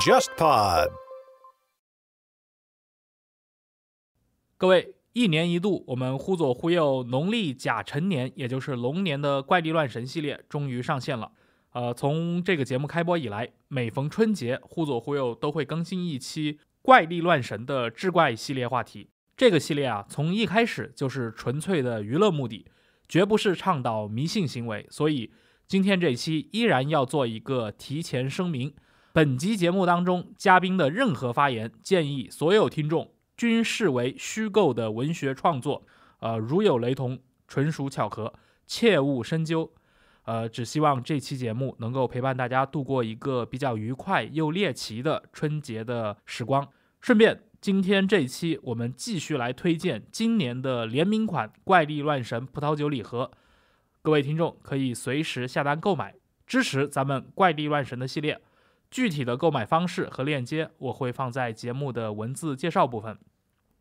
JustPod，各位，一年一度，我们忽左忽右农历甲辰年，也就是龙年的怪力乱神系列终于上线了。呃，从这个节目开播以来，每逢春节，忽左忽右都会更新一期怪力乱神的志怪系列话题。这个系列啊，从一开始就是纯粹的娱乐目的，绝不是倡导迷信行为，所以。今天这期依然要做一个提前声明，本集节目当中嘉宾的任何发言建议，所有听众均视为虚构的文学创作，呃，如有雷同，纯属巧合，切勿深究。呃，只希望这期节目能够陪伴大家度过一个比较愉快又猎奇的春节的时光。顺便，今天这一期我们继续来推荐今年的联名款怪力乱神葡萄酒礼盒。各位听众可以随时下单购买，支持咱们《怪力乱神》的系列。具体的购买方式和链接，我会放在节目的文字介绍部分。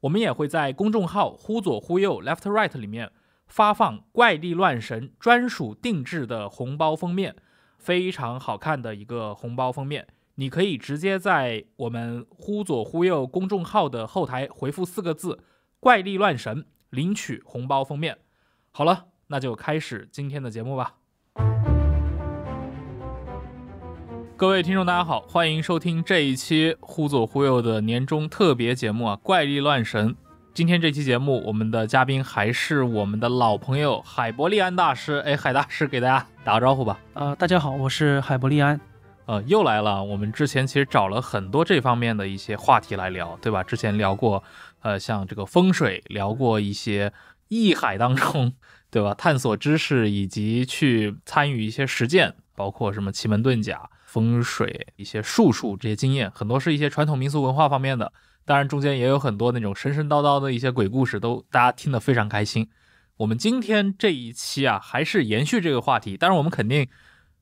我们也会在公众号“忽左忽右 （Left Right）” 里面发放《怪力乱神》专属定制的红包封面，非常好看的一个红包封面。你可以直接在我们“忽左忽右”公众号的后台回复四个字“怪力乱神”，领取红包封面。好了。那就开始今天的节目吧。各位听众，大家好，欢迎收听这一期《忽左忽右》的年终特别节目啊！怪力乱神。今天这期节目，我们的嘉宾还是我们的老朋友海伯利安大师。哎，海大师，给大家打个招呼吧。呃，大家好，我是海伯利安。呃，又来了。我们之前其实找了很多这方面的一些话题来聊，对吧？之前聊过，呃，像这个风水，聊过一些异海当中。对吧？探索知识以及去参与一些实践，包括什么奇门遁甲、风水、一些术数这些经验，很多是一些传统民俗文化方面的。当然，中间也有很多那种神神叨叨的一些鬼故事，都大家听得非常开心。我们今天这一期啊，还是延续这个话题。当然，我们肯定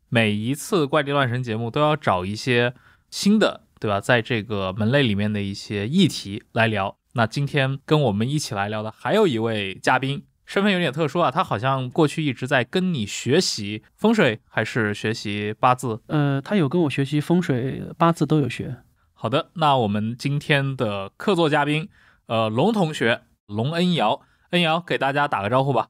每一次怪力乱神节目都要找一些新的，对吧？在这个门类里面的一些议题来聊。那今天跟我们一起来聊的还有一位嘉宾。身份有点特殊啊，他好像过去一直在跟你学习风水，还是学习八字？呃，他有跟我学习风水、八字都有学。好的，那我们今天的客座嘉宾，呃，龙同学，龙恩瑶，恩瑶给大家打个招呼吧。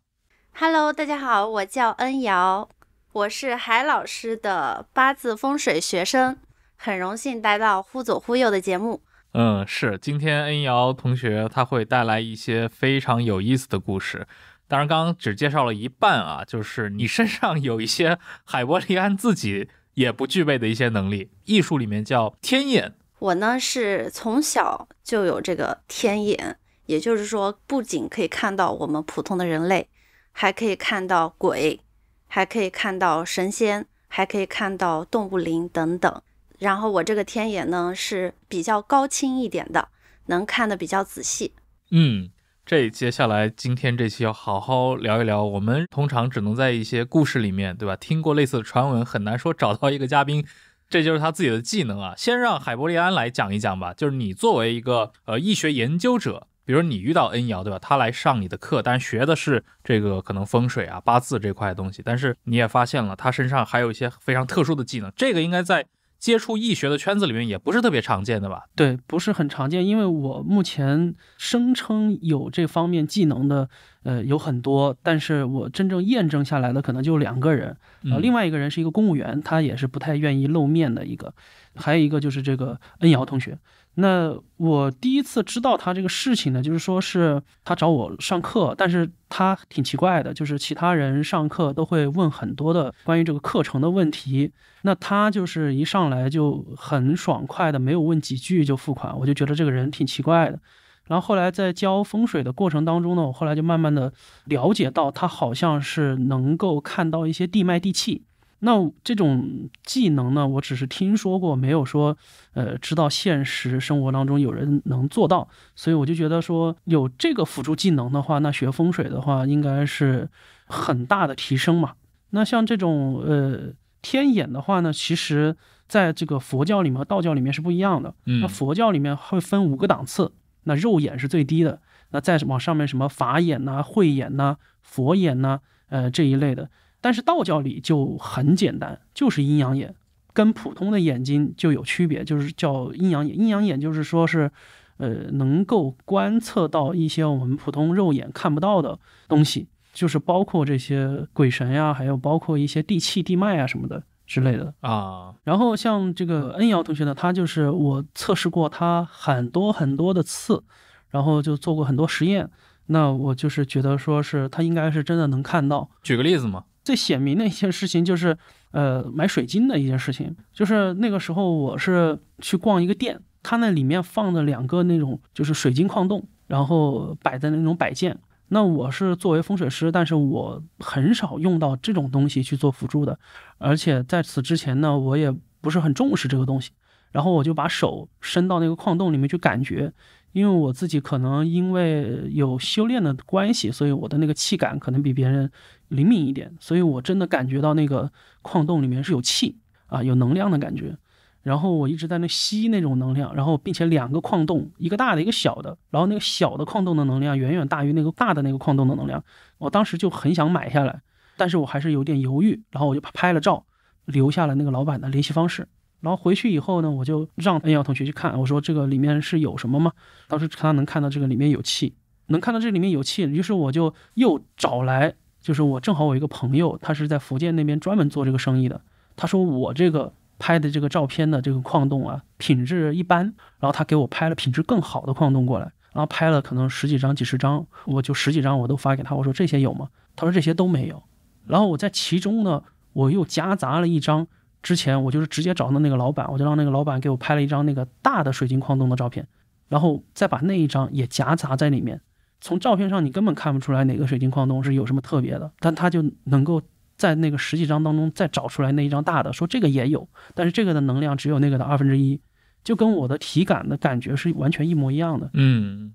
Hello，大家好，我叫恩瑶，我是海老师的八字风水学生，很荣幸待到忽左忽右的节目。嗯，是，今天恩瑶同学他会带来一些非常有意思的故事，当然刚刚只介绍了一半啊，就是你身上有一些海伯利安自己也不具备的一些能力，艺术里面叫天眼。我呢是从小就有这个天眼，也就是说不仅可以看到我们普通的人类，还可以看到鬼，还可以看到神仙，还可以看到动物灵等等。然后我这个天眼呢是比较高清一点的，能看得比较仔细。嗯，这接下来今天这期要好好聊一聊。我们通常只能在一些故事里面，对吧？听过类似的传闻，很难说找到一个嘉宾。这就是他自己的技能啊。先让海伯利安来讲一讲吧。就是你作为一个呃易学研究者，比如你遇到恩瑶，对吧？他来上你的课，但学的是这个可能风水啊、八字这块的东西。但是你也发现了，他身上还有一些非常特殊的技能。这个应该在。接触易学的圈子里面也不是特别常见的吧？对，不是很常见，因为我目前声称有这方面技能的，呃，有很多，但是我真正验证下来的可能就两个人，啊，另外一个人是一个公务员，他也是不太愿意露面的一个，还有一个就是这个恩瑶同学。那我第一次知道他这个事情呢，就是说是他找我上课，但是他挺奇怪的，就是其他人上课都会问很多的关于这个课程的问题，那他就是一上来就很爽快的，没有问几句就付款，我就觉得这个人挺奇怪的。然后后来在教风水的过程当中呢，我后来就慢慢的了解到，他好像是能够看到一些地脉地气。那这种技能呢，我只是听说过，没有说，呃，知道现实生活当中有人能做到，所以我就觉得说有这个辅助技能的话，那学风水的话应该是很大的提升嘛。那像这种呃天眼的话呢，其实在这个佛教里面和道教里面是不一样的。嗯。那佛教里面会分五个档次，那肉眼是最低的，那再往上面什么法眼呐、慧眼呐、佛眼呐，呃这一类的。但是道教里就很简单，就是阴阳眼，跟普通的眼睛就有区别，就是叫阴阳眼。阴阳眼就是说是，呃，能够观测到一些我们普通肉眼看不到的东西，就是包括这些鬼神呀，还有包括一些地气、地脉啊什么的之类的啊。然后像这个恩瑶同学呢，他就是我测试过他很多很多的次，然后就做过很多实验，那我就是觉得说是他应该是真的能看到。举个例子嘛。最显明的一件事情就是，呃，买水晶的一件事情，就是那个时候我是去逛一个店，它那里面放的两个那种就是水晶矿洞，然后摆在那种摆件。那我是作为风水师，但是我很少用到这种东西去做辅助的，而且在此之前呢，我也不是很重视这个东西。然后我就把手伸到那个矿洞里面去感觉，因为我自己可能因为有修炼的关系，所以我的那个气感可能比别人。灵敏一点，所以我真的感觉到那个矿洞里面是有气啊，有能量的感觉。然后我一直在那吸那种能量，然后并且两个矿洞，一个大的，一个小的。然后那个小的矿洞的能量远远大于那个大的那个矿洞的能量。我当时就很想买下来，但是我还是有点犹豫。然后我就拍了照，留下了那个老板的联系方式。然后回去以后呢，我就让恩耀同学去看，我说这个里面是有什么吗？当时他能看到这个里面有气，能看到这里面有气，于是我就又找来。就是我正好我一个朋友，他是在福建那边专门做这个生意的。他说我这个拍的这个照片的这个矿洞啊，品质一般。然后他给我拍了品质更好的矿洞过来，然后拍了可能十几张、几十张，我就十几张我都发给他。我说这些有吗？他说这些都没有。然后我在其中呢，我又夹杂了一张，之前我就是直接找的那个老板，我就让那个老板给我拍了一张那个大的水晶矿洞的照片，然后再把那一张也夹杂在里面。从照片上你根本看不出来哪个水晶矿洞是有什么特别的，但他就能够在那个十几张当中再找出来那一张大的，说这个也有，但是这个的能量只有那个的二分之一，就跟我的体感的感觉是完全一模一样的。嗯，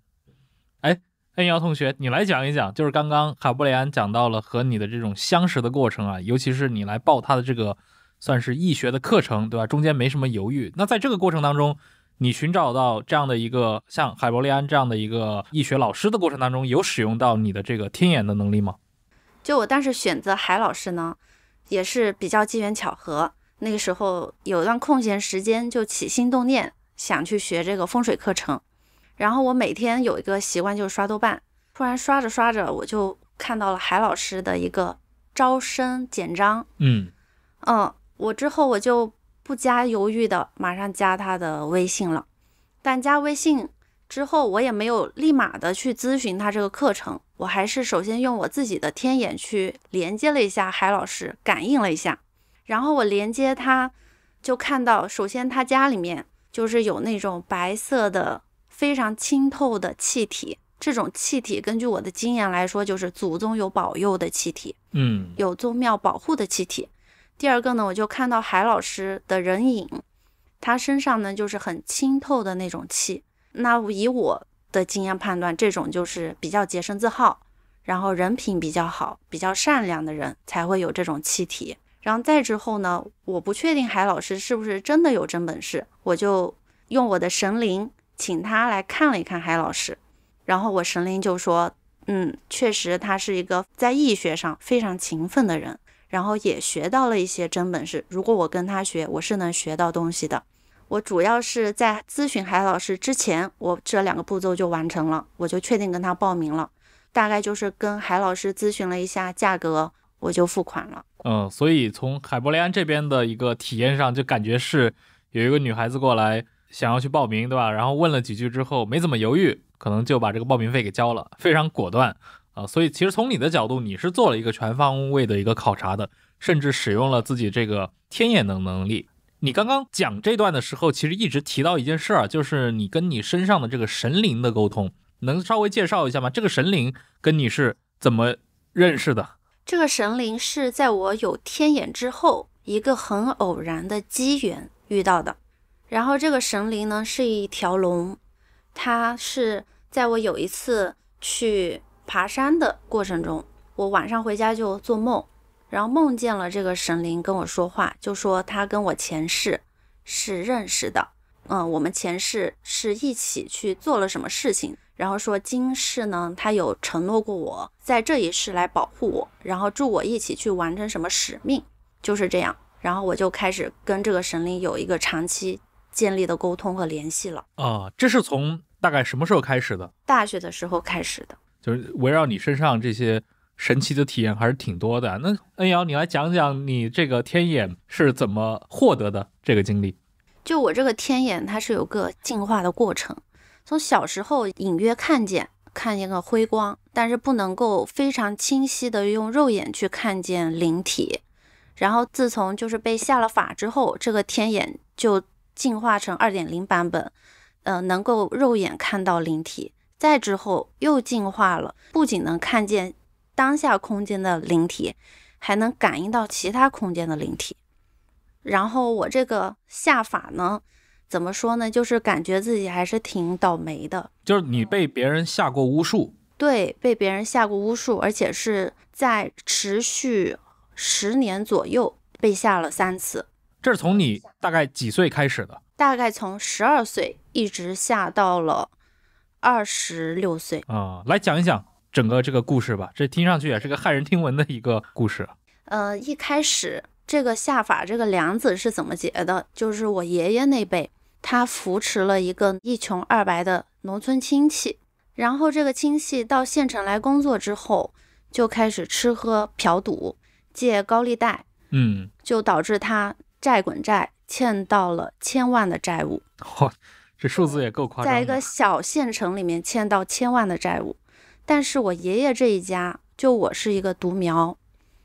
哎，恩瑶同学，你来讲一讲，就是刚刚卡布雷安讲到了和你的这种相识的过程啊，尤其是你来报他的这个算是易学的课程，对吧？中间没什么犹豫，那在这个过程当中。你寻找到这样的一个像海伯利安这样的一个易学老师的过程当中，有使用到你的这个天眼的能力吗？就我当时选择海老师呢，也是比较机缘巧合。那个时候有一段空闲时间，就起心动念想去学这个风水课程。然后我每天有一个习惯，就是刷豆瓣。突然刷着刷着，我就看到了海老师的一个招生简章。嗯嗯，我之后我就。不加犹豫的，马上加他的微信了。但加微信之后，我也没有立马的去咨询他这个课程。我还是首先用我自己的天眼去连接了一下海老师，感应了一下。然后我连接他，就看到，首先他家里面就是有那种白色的、非常清透的气体。这种气体，根据我的经验来说，就是祖宗有保佑的气体，嗯，有宗庙保护的气体。第二个呢，我就看到海老师的人影，他身上呢就是很清透的那种气。那以我的经验判断，这种就是比较洁身自好，然后人品比较好、比较善良的人才会有这种气体。然后再之后呢，我不确定海老师是不是真的有真本事，我就用我的神灵请他来看了一看海老师，然后我神灵就说：“嗯，确实他是一个在易学上非常勤奋的人。”然后也学到了一些真本事。如果我跟他学，我是能学到东西的。我主要是在咨询海老师之前，我这两个步骤就完成了，我就确定跟他报名了。大概就是跟海老师咨询了一下价格，我就付款了。嗯，所以从海博利安这边的一个体验上，就感觉是有一个女孩子过来想要去报名，对吧？然后问了几句之后，没怎么犹豫，可能就把这个报名费给交了，非常果断。啊，所以其实从你的角度，你是做了一个全方位的一个考察的，甚至使用了自己这个天眼的能力。你刚刚讲这段的时候，其实一直提到一件事儿，就是你跟你身上的这个神灵的沟通，能稍微介绍一下吗？这个神灵跟你是怎么认识的？这个神灵是在我有天眼之后，一个很偶然的机缘遇到的。然后这个神灵呢是一条龙，它是在我有一次去。爬山的过程中，我晚上回家就做梦，然后梦见了这个神灵跟我说话，就说他跟我前世是认识的，嗯，我们前世是一起去做了什么事情，然后说今世呢，他有承诺过我在这一世来保护我，然后助我一起去完成什么使命，就是这样。然后我就开始跟这个神灵有一个长期建立的沟通和联系了。啊，这是从大概什么时候开始的？大学的时候开始的。就是围绕你身上这些神奇的体验还是挺多的。那恩瑶，你来讲讲你这个天眼是怎么获得的这个经历？就我这个天眼，它是有个进化的过程。从小时候隐约看见看见个辉光，但是不能够非常清晰的用肉眼去看见灵体。然后自从就是被下了法之后，这个天眼就进化成二点零版本，嗯，能够肉眼看到灵体。再之后又进化了，不仅能看见当下空间的灵体，还能感应到其他空间的灵体。然后我这个下法呢，怎么说呢？就是感觉自己还是挺倒霉的。就是你被别人下过巫术？对，被别人下过巫术，而且是在持续十年左右被下了三次。这是从你大概几岁开始的？大概从十二岁一直下到了。二十六岁啊，来讲一讲整个这个故事吧。这听上去也是个骇人听闻的一个故事。呃，一开始这个下法这个梁子是怎么结的？就是我爷爷那辈，他扶持了一个一穷二白的农村亲戚，然后这个亲戚到县城来工作之后，就开始吃喝嫖赌，借高利贷，嗯，就导致他债滚债，欠到了千万的债务。这数字也够夸张，在一个小县城里面欠到千万的债务，但是我爷爷这一家就我是一个独苗，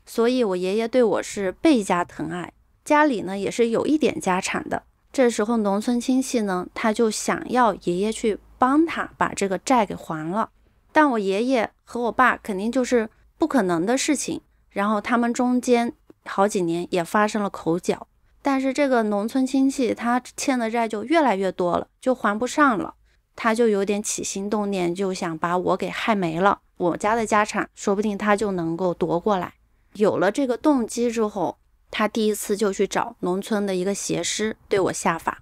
所以我爷爷对我是倍加疼爱，家里呢也是有一点家产的。这时候农村亲戚呢，他就想要爷爷去帮他把这个债给还了，但我爷爷和我爸肯定就是不可能的事情，然后他们中间好几年也发生了口角。但是这个农村亲戚他欠的债就越来越多了，就还不上了，他就有点起心动念，就想把我给害没了。我家的家产说不定他就能够夺过来。有了这个动机之后，他第一次就去找农村的一个邪师对我下法。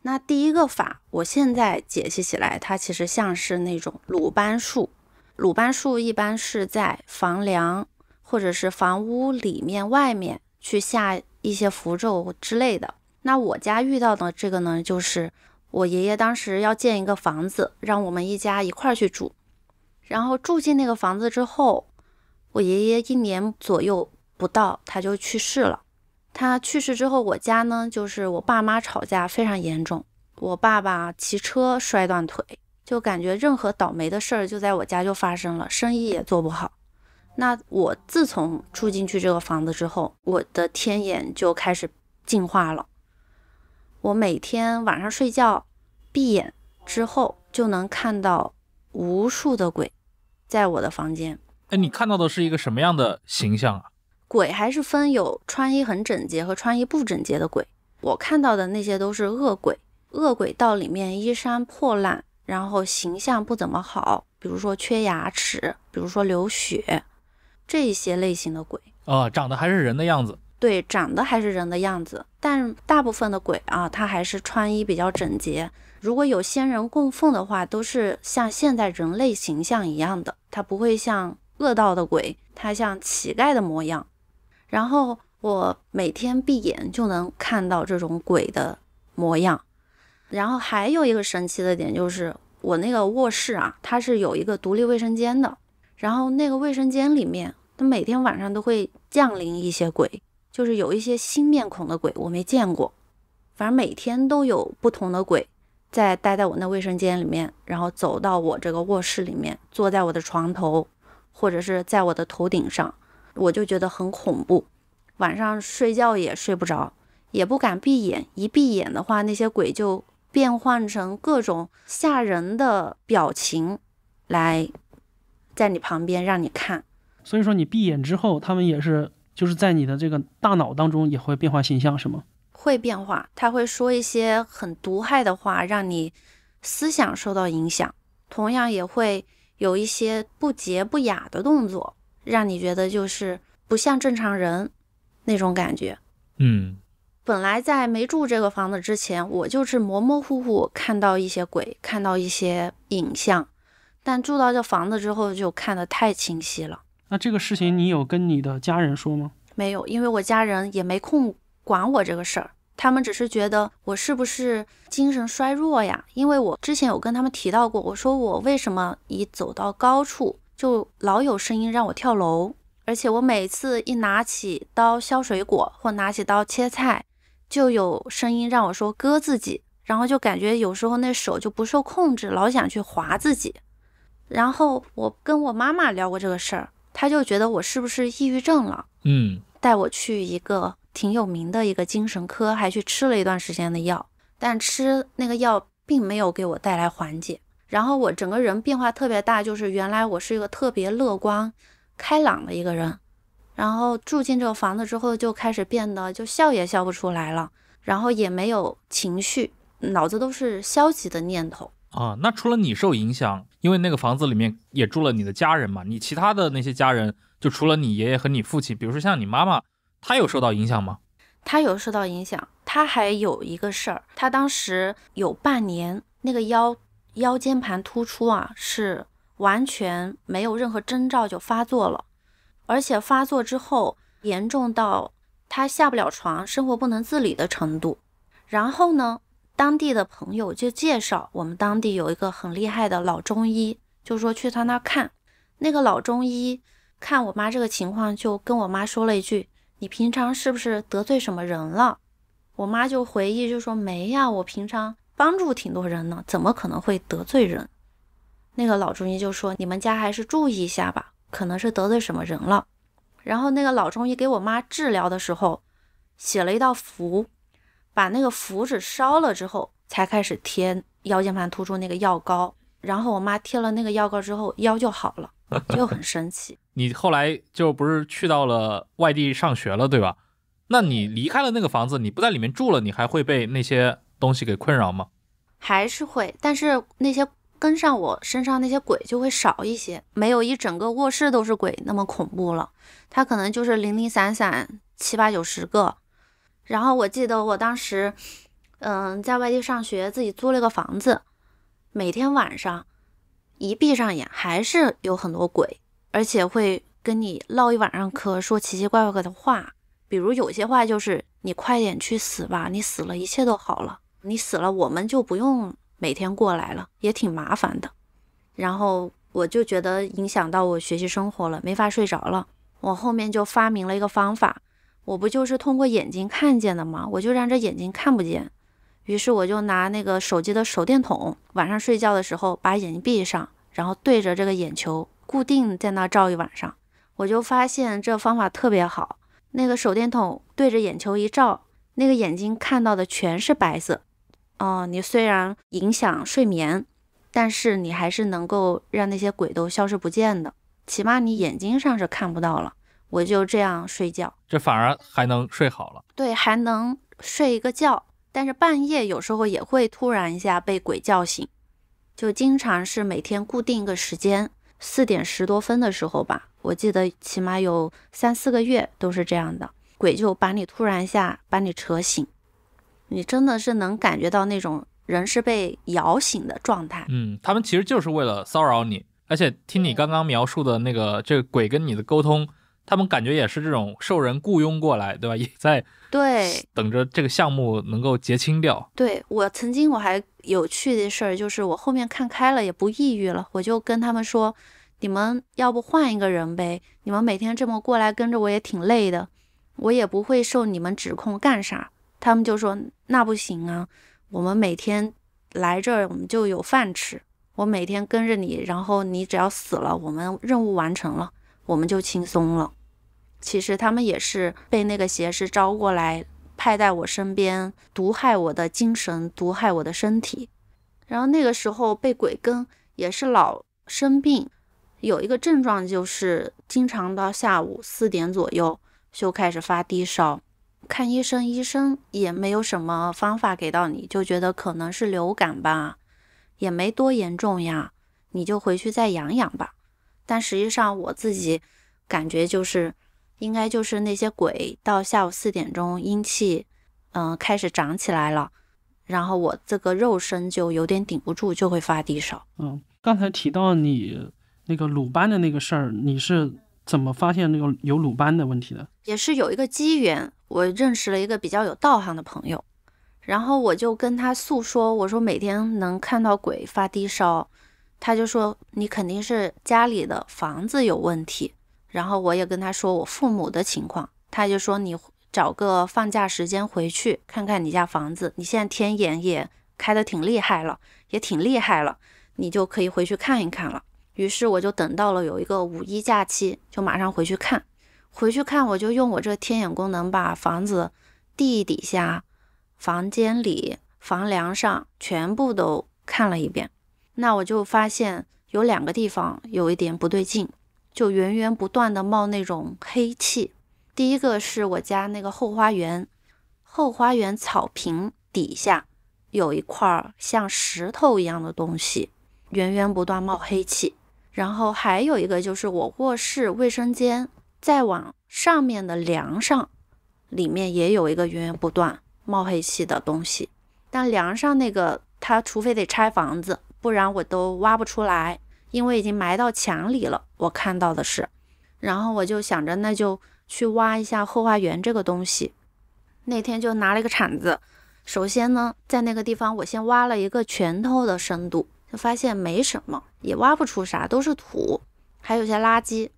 那第一个法，我现在解析起来，它其实像是那种鲁班术。鲁班术一般是在房梁或者是房屋里面外面去下。一些符咒之类的。那我家遇到的这个呢，就是我爷爷当时要建一个房子，让我们一家一块儿去住。然后住进那个房子之后，我爷爷一年左右不到他就去世了。他去世之后，我家呢就是我爸妈吵架非常严重，我爸爸骑车摔断腿，就感觉任何倒霉的事儿就在我家就发生了，生意也做不好。那我自从住进去这个房子之后，我的天眼就开始进化了。我每天晚上睡觉闭眼之后，就能看到无数的鬼在我的房间。哎，你看到的是一个什么样的形象啊？鬼还是分有穿衣很整洁和穿衣不整洁的鬼。我看到的那些都是恶鬼，恶鬼到里面衣衫破烂，然后形象不怎么好，比如说缺牙齿，比如说流血。这些类型的鬼啊，长得还是人的样子。对，长得还是人的样子，但大部分的鬼啊，它还是穿衣比较整洁。如果有仙人供奉的话，都是像现在人类形象一样的，它不会像恶道的鬼，它像乞丐的模样。然后我每天闭眼就能看到这种鬼的模样。然后还有一个神奇的点就是，我那个卧室啊，它是有一个独立卫生间的。然后那个卫生间里面，它每天晚上都会降临一些鬼，就是有一些新面孔的鬼，我没见过。反正每天都有不同的鬼在待在我那卫生间里面，然后走到我这个卧室里面，坐在我的床头，或者是在我的头顶上，我就觉得很恐怖。晚上睡觉也睡不着，也不敢闭眼，一闭眼的话，那些鬼就变换成各种吓人的表情来。在你旁边让你看，所以说你闭眼之后，他们也是就是在你的这个大脑当中也会变化形象，是吗？会变化，他会说一些很毒害的话，让你思想受到影响。同样也会有一些不洁不雅的动作，让你觉得就是不像正常人那种感觉。嗯，本来在没住这个房子之前，我就是模模糊糊看到一些鬼，看到一些影像。但住到这房子之后，就看得太清晰了。那这个事情你有跟你的家人说吗？没有，因为我家人也没空管我这个事儿，他们只是觉得我是不是精神衰弱呀？因为我之前有跟他们提到过，我说我为什么一走到高处就老有声音让我跳楼，而且我每次一拿起刀削水果或拿起刀切菜，就有声音让我说割自己，然后就感觉有时候那手就不受控制，老想去划自己。然后我跟我妈妈聊过这个事儿，她就觉得我是不是抑郁症了？嗯，带我去一个挺有名的一个精神科，还去吃了一段时间的药，但吃那个药并没有给我带来缓解。然后我整个人变化特别大，就是原来我是一个特别乐观、开朗的一个人，然后住进这个房子之后，就开始变得就笑也笑不出来了，然后也没有情绪，脑子都是消极的念头。啊，那除了你受影响，因为那个房子里面也住了你的家人嘛，你其他的那些家人，就除了你爷爷和你父亲，比如说像你妈妈，她有受到影响吗？她有受到影响，她还有一个事儿，她当时有半年那个腰腰间盘突出啊，是完全没有任何征兆就发作了，而且发作之后严重到她下不了床，生活不能自理的程度，然后呢？当地的朋友就介绍，我们当地有一个很厉害的老中医，就说去他那儿看。那个老中医看我妈这个情况，就跟我妈说了一句：“你平常是不是得罪什么人了？”我妈就回忆，就说：“没呀，我平常帮助挺多人呢，怎么可能会得罪人？”那个老中医就说：“你们家还是注意一下吧，可能是得罪什么人了。”然后那个老中医给我妈治疗的时候，写了一道符。把那个符纸烧了之后，才开始贴腰间盘突出那个药膏。然后我妈贴了那个药膏之后，腰就好了，就很神奇。你后来就不是去到了外地上学了，对吧？那你离开了那个房子，你不在里面住了，你还会被那些东西给困扰吗？还是会，但是那些跟上我身上那些鬼就会少一些，没有一整个卧室都是鬼那么恐怖了。它可能就是零零散散七八九十个。然后我记得我当时，嗯，在外地上学，自己租了个房子，每天晚上一闭上眼，还是有很多鬼，而且会跟你唠一晚上嗑，说奇奇怪怪的话，比如有些话就是你快点去死吧，你死了一切都好了，你死了我们就不用每天过来了，也挺麻烦的。然后我就觉得影响到我学习生活了，没法睡着了。我后面就发明了一个方法。我不就是通过眼睛看见的吗？我就让这眼睛看不见，于是我就拿那个手机的手电筒，晚上睡觉的时候把眼睛闭上，然后对着这个眼球固定在那儿照一晚上，我就发现这方法特别好。那个手电筒对着眼球一照，那个眼睛看到的全是白色。哦，你虽然影响睡眠，但是你还是能够让那些鬼都消失不见的，起码你眼睛上是看不到了。我就这样睡觉，这反而还能睡好了。对，还能睡一个觉，但是半夜有时候也会突然一下被鬼叫醒，就经常是每天固定一个时间，四点十多分的时候吧。我记得起码有三四个月都是这样的，鬼就把你突然一下把你扯醒，你真的是能感觉到那种人是被摇醒的状态。嗯，他们其实就是为了骚扰你，而且听你刚刚描述的那个，这个鬼跟你的沟通。他们感觉也是这种受人雇佣过来，对吧？也在对等着这个项目能够结清掉。对我曾经我还有趣的事儿，就是我后面看开了，也不抑郁了。我就跟他们说：“你们要不换一个人呗？你们每天这么过来跟着我也挺累的，我也不会受你们指控干啥。”他们就说：“那不行啊，我们每天来这儿我们就有饭吃，我每天跟着你，然后你只要死了，我们任务完成了，我们就轻松了。”其实他们也是被那个邪师招过来，派在我身边毒害我的精神，毒害我的身体。然后那个时候被鬼跟也是老生病，有一个症状就是经常到下午四点左右就开始发低烧。看医生，医生也没有什么方法给到你，就觉得可能是流感吧，也没多严重呀，你就回去再养养吧。但实际上我自己感觉就是。应该就是那些鬼到下午四点钟，阴气，嗯，开始涨起来了，然后我这个肉身就有点顶不住，就会发低烧。嗯，刚才提到你那个鲁班的那个事儿，你是怎么发现那个有鲁班的问题的？也是有一个机缘，我认识了一个比较有道行的朋友，然后我就跟他诉说，我说每天能看到鬼发低烧，他就说你肯定是家里的房子有问题。然后我也跟他说我父母的情况，他就说你找个放假时间回去看看你家房子，你现在天眼也开的挺厉害了，也挺厉害了，你就可以回去看一看了。于是我就等到了有一个五一假期，就马上回去看，回去看我就用我这天眼功能把房子、地底下、房间里、房梁上全部都看了一遍。那我就发现有两个地方有一点不对劲。就源源不断的冒那种黑气。第一个是我家那个后花园，后花园草坪底下有一块像石头一样的东西，源源不断冒黑气。然后还有一个就是我卧室卫生间，再往上面的梁上，里面也有一个源源不断冒黑气的东西。但梁上那个，它除非得拆房子，不然我都挖不出来。因为已经埋到墙里了，我看到的是，然后我就想着那就去挖一下后花园这个东西。那天就拿了一个铲子，首先呢，在那个地方我先挖了一个拳头的深度，就发现没什么，也挖不出啥，都是土，还有些垃圾。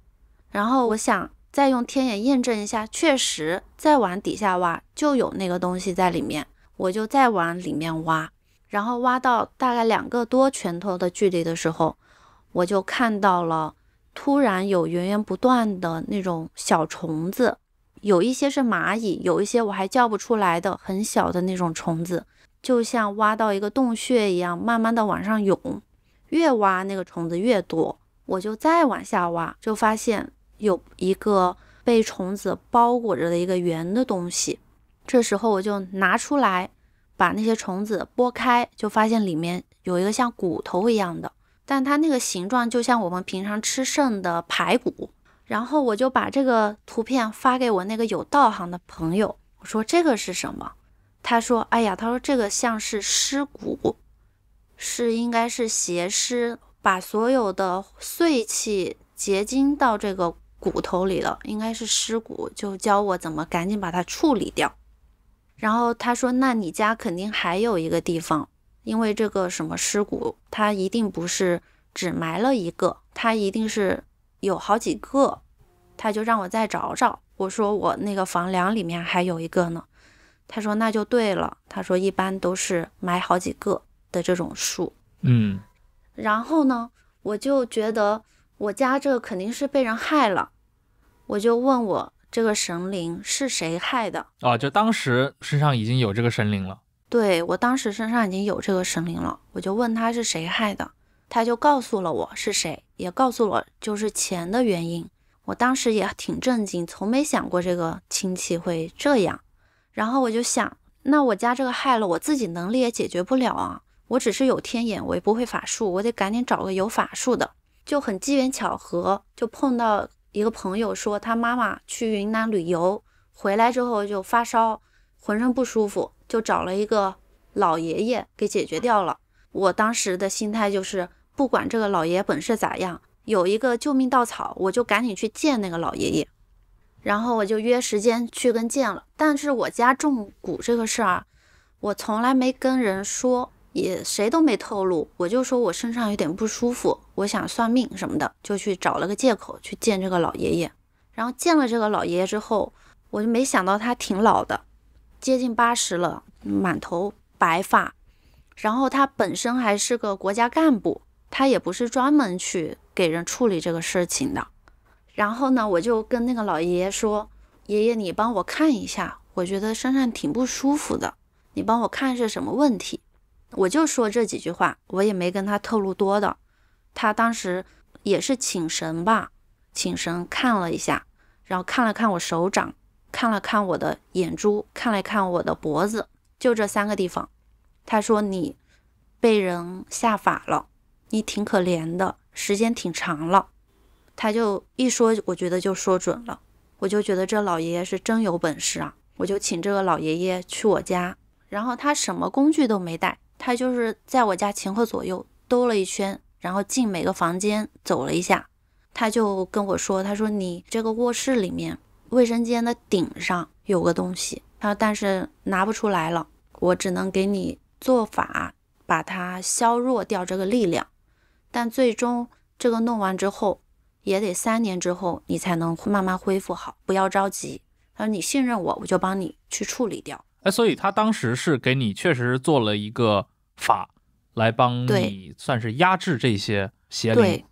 然后我想再用天眼验证一下，确实再往底下挖就有那个东西在里面，我就再往里面挖，然后挖到大概两个多拳头的距离的时候。我就看到了，突然有源源不断的那种小虫子，有一些是蚂蚁，有一些我还叫不出来的很小的那种虫子，就像挖到一个洞穴一样，慢慢的往上涌，越挖那个虫子越多，我就再往下挖，就发现有一个被虫子包裹着的一个圆的东西，这时候我就拿出来，把那些虫子拨开，就发现里面有一个像骨头一样的。但它那个形状就像我们平常吃剩的排骨，然后我就把这个图片发给我那个有道行的朋友，我说这个是什么？他说，哎呀，他说这个像是尸骨，是应该是邪尸把所有的碎气结晶到这个骨头里了，应该是尸骨，就教我怎么赶紧把它处理掉。然后他说，那你家肯定还有一个地方。因为这个什么尸骨，他一定不是只埋了一个，他一定是有好几个，他就让我再找找。我说我那个房梁里面还有一个呢。他说那就对了。他说一般都是埋好几个的这种树。嗯。然后呢，我就觉得我家这肯定是被人害了，我就问我这个神灵是谁害的啊？就当时身上已经有这个神灵了。对我当时身上已经有这个神灵了，我就问他是谁害的，他就告诉了我是谁，也告诉了就是钱的原因。我当时也挺震惊，从没想过这个亲戚会这样。然后我就想，那我家这个害了我自己，能力也解决不了啊。我只是有天眼，我也不会法术，我得赶紧找个有法术的。就很机缘巧合，就碰到一个朋友说他妈妈去云南旅游回来之后就发烧。浑身不舒服，就找了一个老爷爷给解决掉了。我当时的心态就是，不管这个老爷爷本事咋样，有一个救命稻草，我就赶紧去见那个老爷爷。然后我就约时间去跟见了。但是我家种蛊这个事儿，我从来没跟人说，也谁都没透露。我就说我身上有点不舒服，我想算命什么的，就去找了个借口去见这个老爷爷。然后见了这个老爷爷之后，我就没想到他挺老的。接近八十了，满头白发，然后他本身还是个国家干部，他也不是专门去给人处理这个事情的。然后呢，我就跟那个老爷爷说：“爷爷，你帮我看一下，我觉得身上挺不舒服的，你帮我看是什么问题。”我就说这几句话，我也没跟他透露多的。他当时也是请神吧，请神看了一下，然后看了看我手掌。看了看我的眼珠，看了看我的脖子，就这三个地方。他说：“你被人下法了，你挺可怜的，时间挺长了。”他就一说，我觉得就说准了。我就觉得这老爷爷是真有本事啊！我就请这个老爷爷去我家，然后他什么工具都没带，他就是在我家前后左右兜了一圈，然后进每个房间走了一下。他就跟我说：“他说你这个卧室里面。”卫生间的顶上有个东西，说但是拿不出来了，我只能给你做法，把它削弱掉这个力量，但最终这个弄完之后，也得三年之后你才能慢慢恢复好，不要着急。他说你信任我，我就帮你去处理掉。哎，所以他当时是给你确实做了一个法来帮你，算是压制这些邪灵。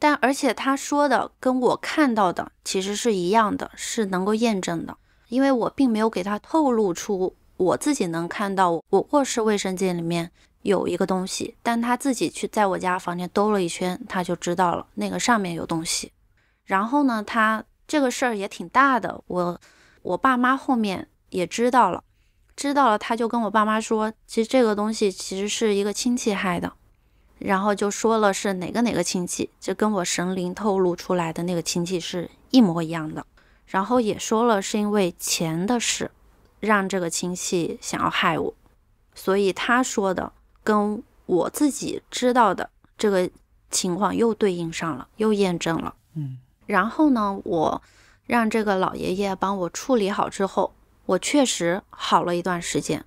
但而且他说的跟我看到的其实是一样的，是能够验证的，因为我并没有给他透露出我自己能看到我卧室卫生间里面有一个东西，但他自己去在我家房间兜了一圈，他就知道了那个上面有东西。然后呢，他这个事儿也挺大的，我我爸妈后面也知道了，知道了他就跟我爸妈说，其实这个东西其实是一个亲戚害的。然后就说了是哪个哪个亲戚，就跟我神灵透露出来的那个亲戚是一模一样的。然后也说了是因为钱的事，让这个亲戚想要害我，所以他说的跟我自己知道的这个情况又对应上了，又验证了。嗯。然后呢，我让这个老爷爷帮我处理好之后，我确实好了一段时间，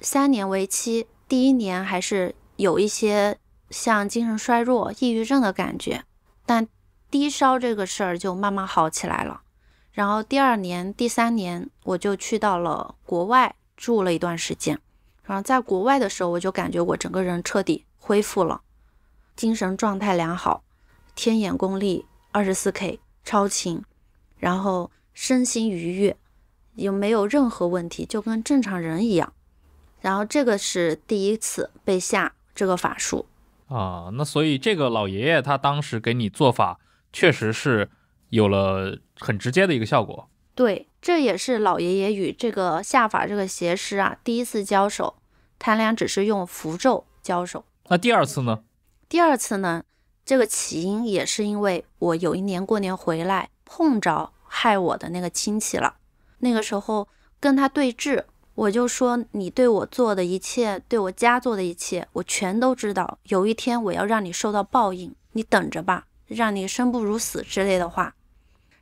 三年为期，第一年还是有一些。像精神衰弱、抑郁症的感觉，但低烧这个事儿就慢慢好起来了。然后第二年、第三年，我就去到了国外住了一段时间。然后在国外的时候，我就感觉我整个人彻底恢复了，精神状态良好，天眼功力二十四 K 超清，然后身心愉悦，也没有任何问题，就跟正常人一样。然后这个是第一次被下这个法术。啊，那所以这个老爷爷他当时给你做法，确实是有了很直接的一个效果。对，这也是老爷爷与这个下法这个邪师啊第一次交手，他俩只是用符咒交手。那第二次呢？第二次呢，这个起因也是因为我有一年过年回来碰着害我的那个亲戚了，那个时候跟他对峙。我就说你对我做的一切，对我家做的一切，我全都知道。有一天我要让你受到报应，你等着吧，让你生不如死之类的话。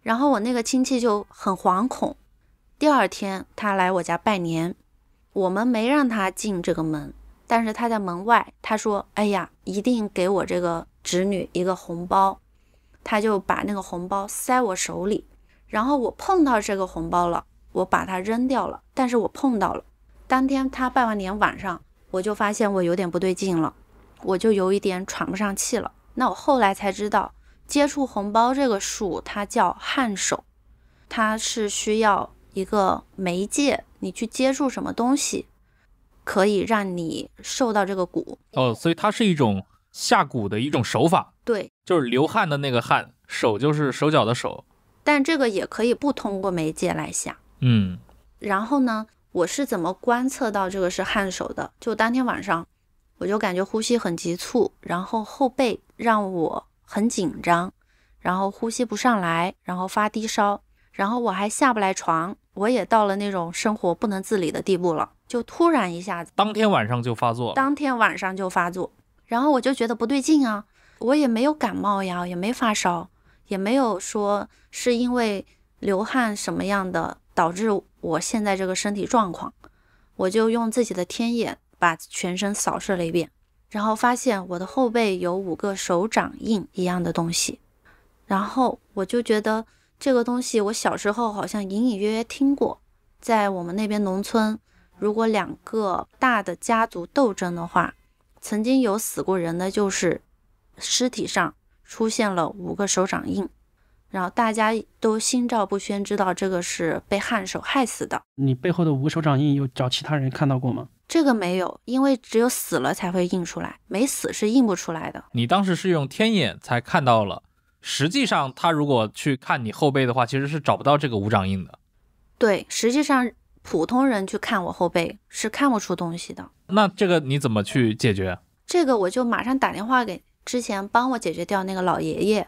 然后我那个亲戚就很惶恐。第二天他来我家拜年，我们没让他进这个门，但是他在门外，他说：“哎呀，一定给我这个侄女一个红包。”他就把那个红包塞我手里，然后我碰到这个红包了。我把它扔掉了，但是我碰到了。当天他拜完年晚上，我就发现我有点不对劲了，我就有一点喘不上气了。那我后来才知道，接触红包这个数，它叫汗手，它是需要一个媒介，你去接触什么东西，可以让你受到这个蛊。哦，所以它是一种下蛊的一种手法。对，就是流汗的那个汗手，就是手脚的手。但这个也可以不通过媒介来下。嗯，然后呢？我是怎么观测到这个是汗手的？就当天晚上，我就感觉呼吸很急促，然后后背让我很紧张，然后呼吸不上来，然后发低烧，然后我还下不来床，我也到了那种生活不能自理的地步了。就突然一下子，当天晚上就发作，当天晚上就发作，然后我就觉得不对劲啊！我也没有感冒呀，也没发烧，也没有说是因为流汗什么样的。导致我现在这个身体状况，我就用自己的天眼把全身扫射了一遍，然后发现我的后背有五个手掌印一样的东西，然后我就觉得这个东西我小时候好像隐隐约约听过，在我们那边农村，如果两个大的家族斗争的话，曾经有死过人的就是尸体上出现了五个手掌印。然后大家都心照不宣，知道这个是被汉手害死的。你背后的五个手掌印有找其他人看到过吗？这个没有，因为只有死了才会印出来，没死是印不出来的。你当时是用天眼才看到了，实际上他如果去看你后背的话，其实是找不到这个五掌印的。对，实际上普通人去看我后背是看不出东西的。那这个你怎么去解决？这个我就马上打电话给之前帮我解决掉那个老爷爷，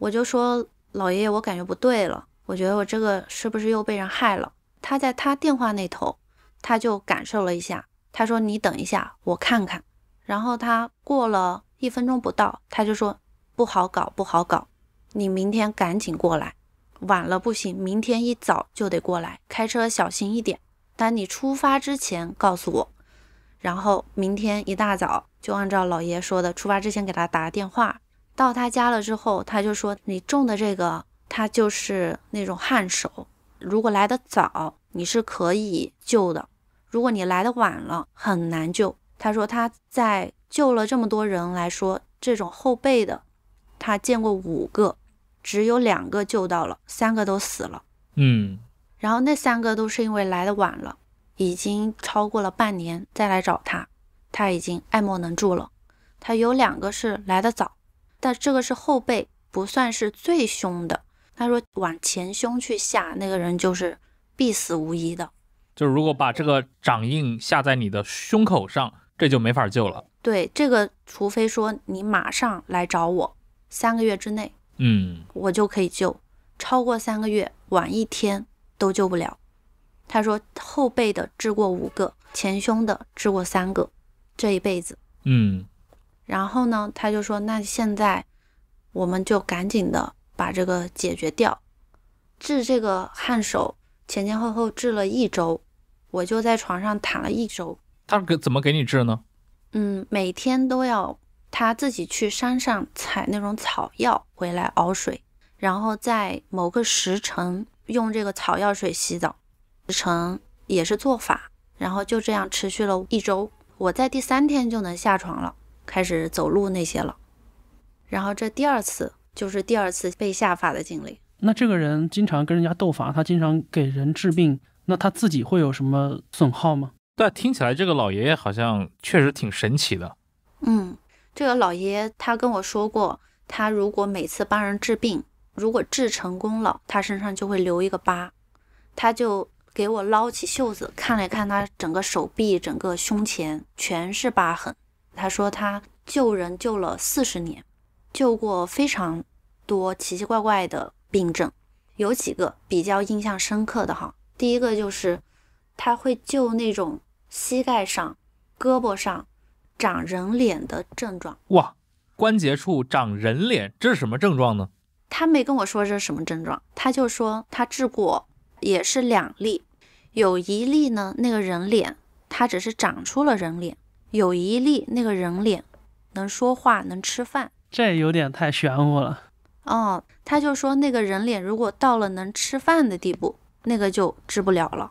我就说。老爷爷，我感觉不对了，我觉得我这个是不是又被人害了？他在他电话那头，他就感受了一下，他说：“你等一下，我看看。”然后他过了一分钟不到，他就说：“不好搞，不好搞，你明天赶紧过来，晚了不行，明天一早就得过来，开车小心一点。但你出发之前告诉我，然后明天一大早就按照老爷爷说的，出发之前给他打个电话。”到他家了之后，他就说：“你种的这个，他就是那种旱手。如果来的早，你是可以救的；如果你来的晚了，很难救。”他说：“他在救了这么多人来说，这种后辈的，他见过五个，只有两个救到了，三个都死了。嗯，然后那三个都是因为来的晚了，已经超过了半年再来找他，他已经爱莫能助了。他有两个是来的早。”那这个是后背，不算是最凶的。他说往前胸去下，那个人就是必死无疑的。就是如果把这个掌印下在你的胸口上，这就没法救了。对，这个除非说你马上来找我，三个月之内，嗯，我就可以救。超过三个月，晚一天都救不了。他说后背的治过五个，前胸的治过三个，这一辈子，嗯。然后呢，他就说：“那现在，我们就赶紧的把这个解决掉，治这个汗手，前前后后治了一周，我就在床上躺了一周。”他给怎么给你治呢？嗯，每天都要他自己去山上采那种草药回来熬水，然后在某个时辰用这个草药水洗澡，时辰也是做法，然后就这样持续了一周，我在第三天就能下床了。开始走路那些了，然后这第二次就是第二次被下发的经历。那这个人经常跟人家斗法，他经常给人治病，那他自己会有什么损耗吗？对，听起来这个老爷爷好像确实挺神奇的。嗯，这个老爷爷他跟我说过，他如果每次帮人治病，如果治成功了，他身上就会留一个疤。他就给我捞起袖子，看了看他整个手臂、整个胸前全是疤痕。他说他救人救了四十年，救过非常多奇奇怪怪的病症，有几个比较印象深刻的哈。第一个就是他会救那种膝盖上、胳膊上长人脸的症状。哇，关节处长人脸，这是什么症状呢？他没跟我说这是什么症状，他就说他治过也是两例，有一例呢，那个人脸他只是长出了人脸。有一例那个人脸能说话能吃饭，这有点太玄乎了。哦，他就说那个人脸如果到了能吃饭的地步，那个就治不了了。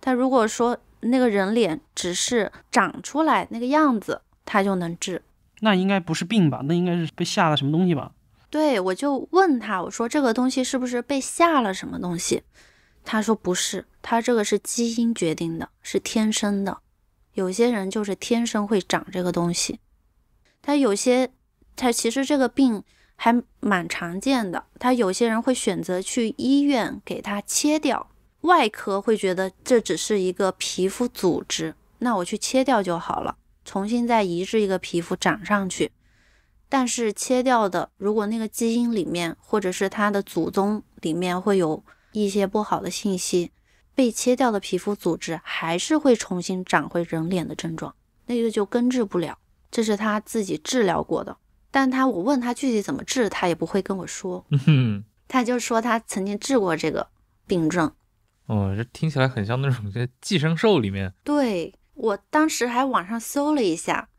他如果说那个人脸只是长出来那个样子，他就能治。那应该不是病吧？那应该是被下了什么东西吧？对，我就问他，我说这个东西是不是被下了什么东西？他说不是，他这个是基因决定的，是天生的。有些人就是天生会长这个东西，他有些，他其实这个病还蛮常见的。他有些人会选择去医院给他切掉，外科会觉得这只是一个皮肤组织，那我去切掉就好了，重新再移植一个皮肤长上去。但是切掉的，如果那个基因里面或者是他的祖宗里面会有一些不好的信息。被切掉的皮肤组织还是会重新长回人脸的症状，那个就根治不了。这是他自己治疗过的，但他我问他具体怎么治，他也不会跟我说。他就说他曾经治过这个病症。哦，这听起来很像那种在寄生兽里面。对我当时还网上搜了一下，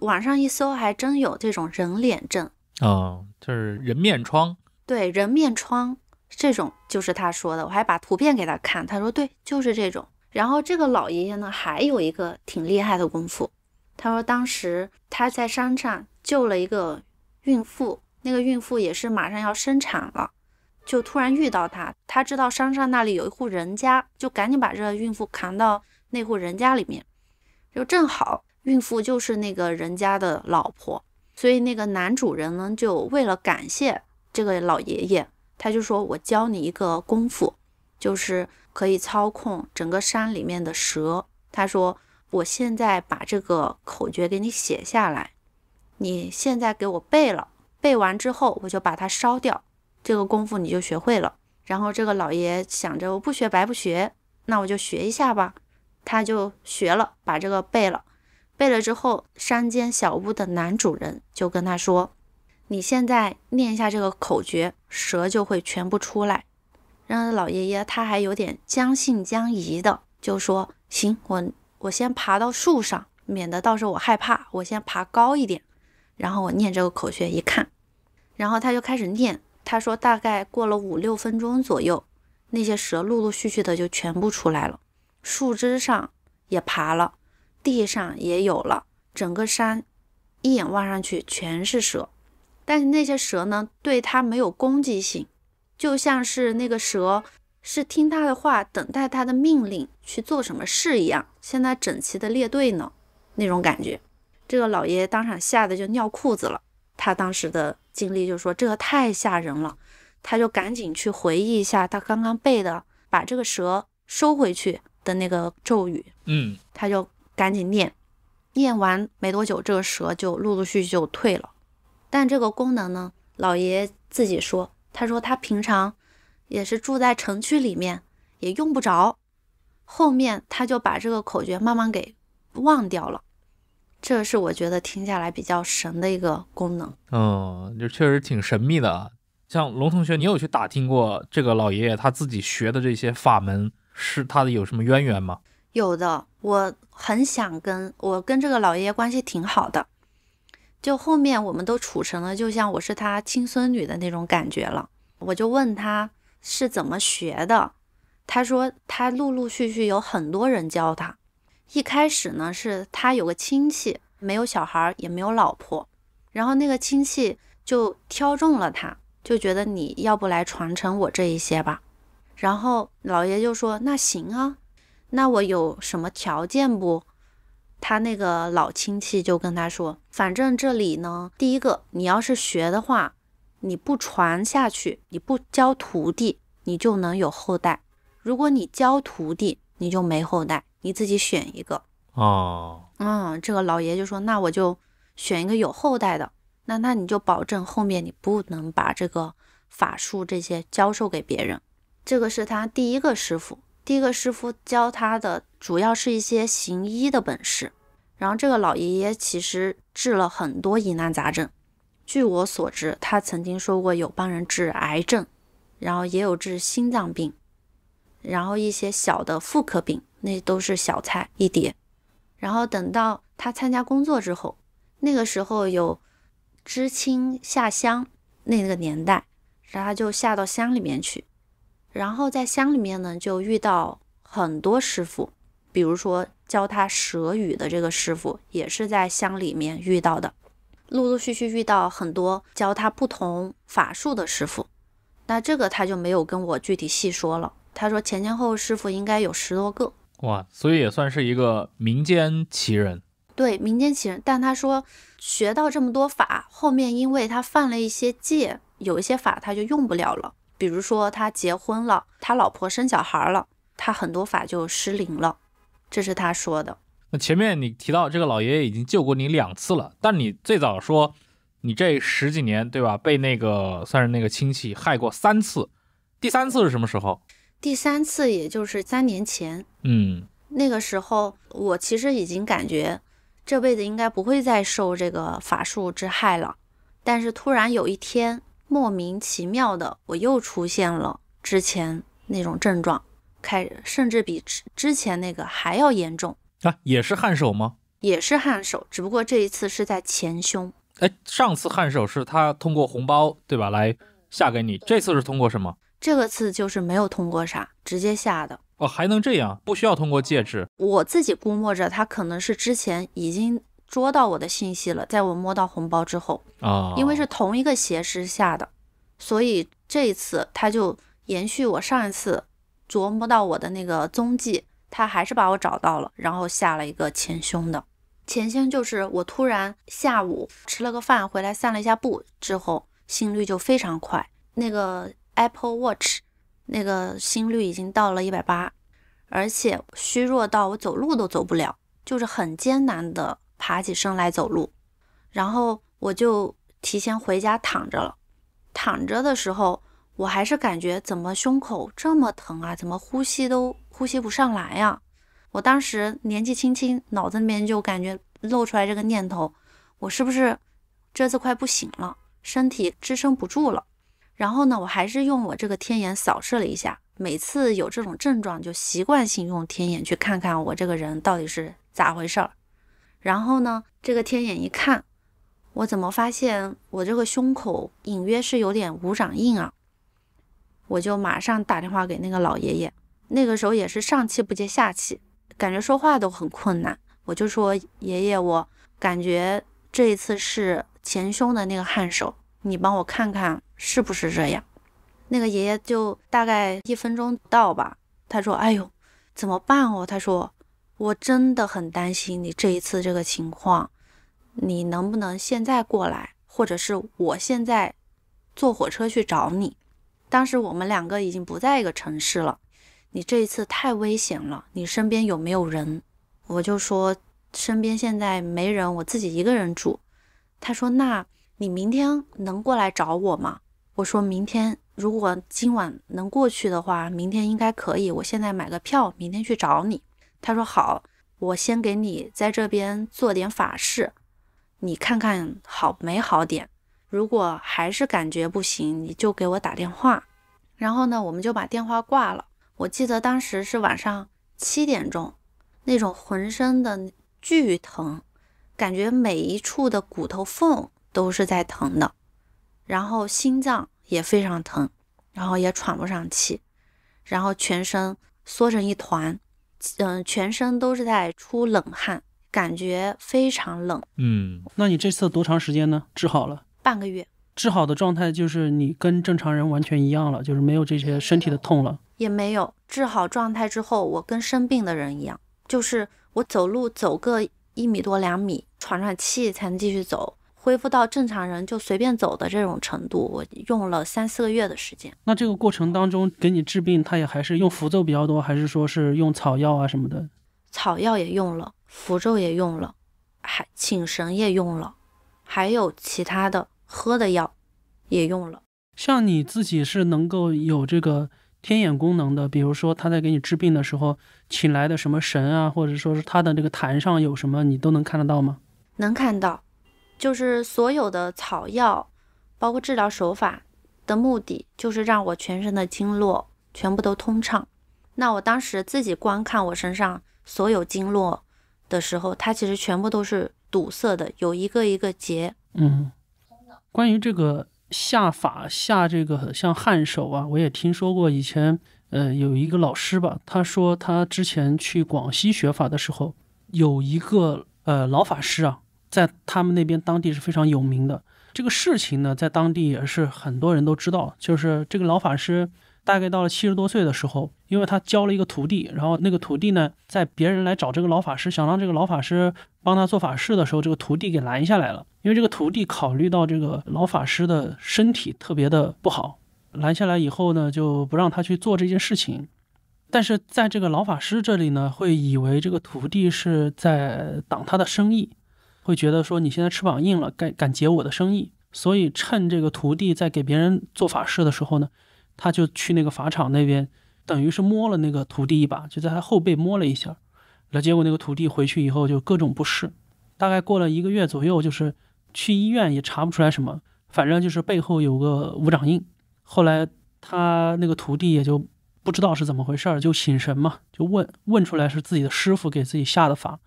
网上一搜还真有这种人脸症哦，就是人面疮。对，人面疮。这种就是他说的，我还把图片给他看，他说对，就是这种。然后这个老爷爷呢，还有一个挺厉害的功夫。他说当时他在山上救了一个孕妇，那个孕妇也是马上要生产了，就突然遇到他，他知道山上那里有一户人家，就赶紧把这个孕妇扛到那户人家里面，就正好孕妇就是那个人家的老婆，所以那个男主人呢，就为了感谢这个老爷爷。他就说：“我教你一个功夫，就是可以操控整个山里面的蛇。”他说：“我现在把这个口诀给你写下来，你现在给我背了，背完之后我就把它烧掉，这个功夫你就学会了。”然后这个老爷想着：“我不学白不学，那我就学一下吧。”他就学了，把这个背了。背了之后，山间小屋的男主人就跟他说：“你现在念一下这个口诀。”蛇就会全部出来，让老爷爷他还有点将信将疑的，就说：“行，我我先爬到树上，免得到时候我害怕，我先爬高一点。”然后我念这个口诀，一看，然后他就开始念。他说大概过了五六分钟左右，那些蛇陆陆续续的就全部出来了，树枝上也爬了，地上也有了，整个山一眼望上去全是蛇。但是那些蛇呢，对它没有攻击性，就像是那个蛇是听他的话，等待他的命令去做什么事一样。现在整齐的列队呢，那种感觉，这个老爷当场吓得就尿裤子了。他当时的经历就说这个太吓人了，他就赶紧去回忆一下他刚刚背的把这个蛇收回去的那个咒语。嗯，他就赶紧念，念完没多久，这个蛇就陆陆续续就退了。但这个功能呢，老爷爷自己说，他说他平常也是住在城区里面，也用不着。后面他就把这个口诀慢慢给忘掉了。这是我觉得听下来比较神的一个功能。嗯，就确实挺神秘的。像龙同学，你有去打听过这个老爷爷他自己学的这些法门是他的有什么渊源吗？有的，我很想跟我跟这个老爷爷关系挺好的。就后面我们都处成了，就像我是他亲孙女的那种感觉了。我就问他是怎么学的，他说他陆陆续续有很多人教他。一开始呢，是他有个亲戚没有小孩也没有老婆，然后那个亲戚就挑中了他，就觉得你要不来传承我这一些吧。然后老爷就说：“那行啊，那我有什么条件不？”他那个老亲戚就跟他说：“反正这里呢，第一个，你要是学的话，你不传下去，你不教徒弟，你就能有后代；如果你教徒弟，你就没后代。你自己选一个。”哦，嗯，这个老爷就说：“那我就选一个有后代的。那那你就保证后面你不能把这个法术这些教授给别人。”这个是他第一个师傅，第一个师傅教他的主要是一些行医的本事。然后这个老爷爷其实治了很多疑难杂症，据我所知，他曾经说过有帮人治癌症，然后也有治心脏病，然后一些小的妇科病，那都是小菜一碟。然后等到他参加工作之后，那个时候有知青下乡那个年代，然后就下到乡里面去，然后在乡里面呢就遇到很多师傅。比如说教他舌语的这个师傅也是在乡里面遇到的，陆陆续续遇到很多教他不同法术的师傅，那这个他就没有跟我具体细说了。他说前前后师傅应该有十多个，哇，所以也算是一个民间奇人。对，民间奇人，但他说学到这么多法，后面因为他犯了一些戒，有一些法他就用不了了。比如说他结婚了，他老婆生小孩了，他很多法就失灵了。这是他说的。那前面你提到这个老爷爷已经救过你两次了，但你最早说你这十几年，对吧？被那个算是那个亲戚害过三次，第三次是什么时候？第三次也就是三年前。嗯，那个时候我其实已经感觉这辈子应该不会再受这个法术之害了，但是突然有一天莫名其妙的，我又出现了之前那种症状。开，甚至比之之前那个还要严重啊！也是汗手吗？也是汗手，只不过这一次是在前胸。哎，上次汗手是他通过红包，对吧，来下给你。这次是通过什么？这个次就是没有通过啥，直接下的。哦，还能这样，不需要通过戒指？我自己估摸着他可能是之前已经捉到我的信息了，在我摸到红包之后啊，因为是同一个邪师下的，所以这一次他就延续我上一次。琢磨到我的那个踪迹，他还是把我找到了，然后下了一个前胸的前胸，就是我突然下午吃了个饭回来散了一下步之后，心率就非常快，那个 Apple Watch 那个心率已经到了一百八，而且虚弱到我走路都走不了，就是很艰难的爬起身来走路，然后我就提前回家躺着了，躺着的时候。我还是感觉怎么胸口这么疼啊？怎么呼吸都呼吸不上来呀？我当时年纪轻轻，脑子里面就感觉露出来这个念头：我是不是这次快不行了，身体支撑不住了？然后呢，我还是用我这个天眼扫视了一下。每次有这种症状，就习惯性用天眼去看看我这个人到底是咋回事儿。然后呢，这个天眼一看，我怎么发现我这个胸口隐约是有点无掌印啊？我就马上打电话给那个老爷爷，那个时候也是上气不接下气，感觉说话都很困难。我就说：“爷爷，我感觉这一次是前胸的那个汗手，你帮我看看是不是这样。”那个爷爷就大概一分钟到吧，他说：“哎呦，怎么办哦？”他说：“我真的很担心你这一次这个情况，你能不能现在过来，或者是我现在坐火车去找你？”当时我们两个已经不在一个城市了，你这一次太危险了，你身边有没有人？我就说身边现在没人，我自己一个人住。他说：“那你明天能过来找我吗？”我说明天如果今晚能过去的话，明天应该可以。我现在买个票，明天去找你。他说：“好，我先给你在这边做点法事，你看看好没好点。”如果还是感觉不行，你就给我打电话。然后呢，我们就把电话挂了。我记得当时是晚上七点钟，那种浑身的巨疼，感觉每一处的骨头缝都是在疼的，然后心脏也非常疼，然后也喘不上气，然后全身缩成一团，嗯，全身都是在出冷汗，感觉非常冷。嗯，那你这次多长时间呢？治好了？半个月治好的状态就是你跟正常人完全一样了，就是没有这些身体的痛了，也没有治好状态之后，我跟生病的人一样，就是我走路走个一米多两米，喘喘气才能继续走，恢复到正常人就随便走的这种程度，我用了三四个月的时间。那这个过程当中给你治病，他也还是用符咒比较多，还是说是用草药啊什么的？草药也用了，符咒也用了，还请神也用了，还有其他的。喝的药也用了。像你自己是能够有这个天眼功能的，比如说他在给你治病的时候，请来的什么神啊，或者说是他的这个坛上有什么，你都能看得到吗？能看到，就是所有的草药，包括治疗手法的目的，就是让我全身的经络全部都通畅。那我当时自己观看我身上所有经络的时候，它其实全部都是堵塞的，有一个一个结，嗯。关于这个下法下这个像汉手啊，我也听说过。以前呃有一个老师吧，他说他之前去广西学法的时候，有一个呃老法师啊，在他们那边当地是非常有名的。这个事情呢，在当地也是很多人都知道，就是这个老法师。大概到了七十多岁的时候，因为他教了一个徒弟，然后那个徒弟呢，在别人来找这个老法师，想让这个老法师帮他做法事的时候，这个徒弟给拦下来了。因为这个徒弟考虑到这个老法师的身体特别的不好，拦下来以后呢，就不让他去做这件事情。但是在这个老法师这里呢，会以为这个徒弟是在挡他的生意，会觉得说你现在翅膀硬了，敢敢截我的生意。所以趁这个徒弟在给别人做法事的时候呢。他就去那个法场那边，等于是摸了那个徒弟一把，就在他后背摸了一下。来，结果那个徒弟回去以后就各种不适，大概过了一个月左右，就是去医院也查不出来什么，反正就是背后有个五掌印。后来他那个徒弟也就不知道是怎么回事儿，就醒神嘛，就问问出来是自己的师傅给自己下的法，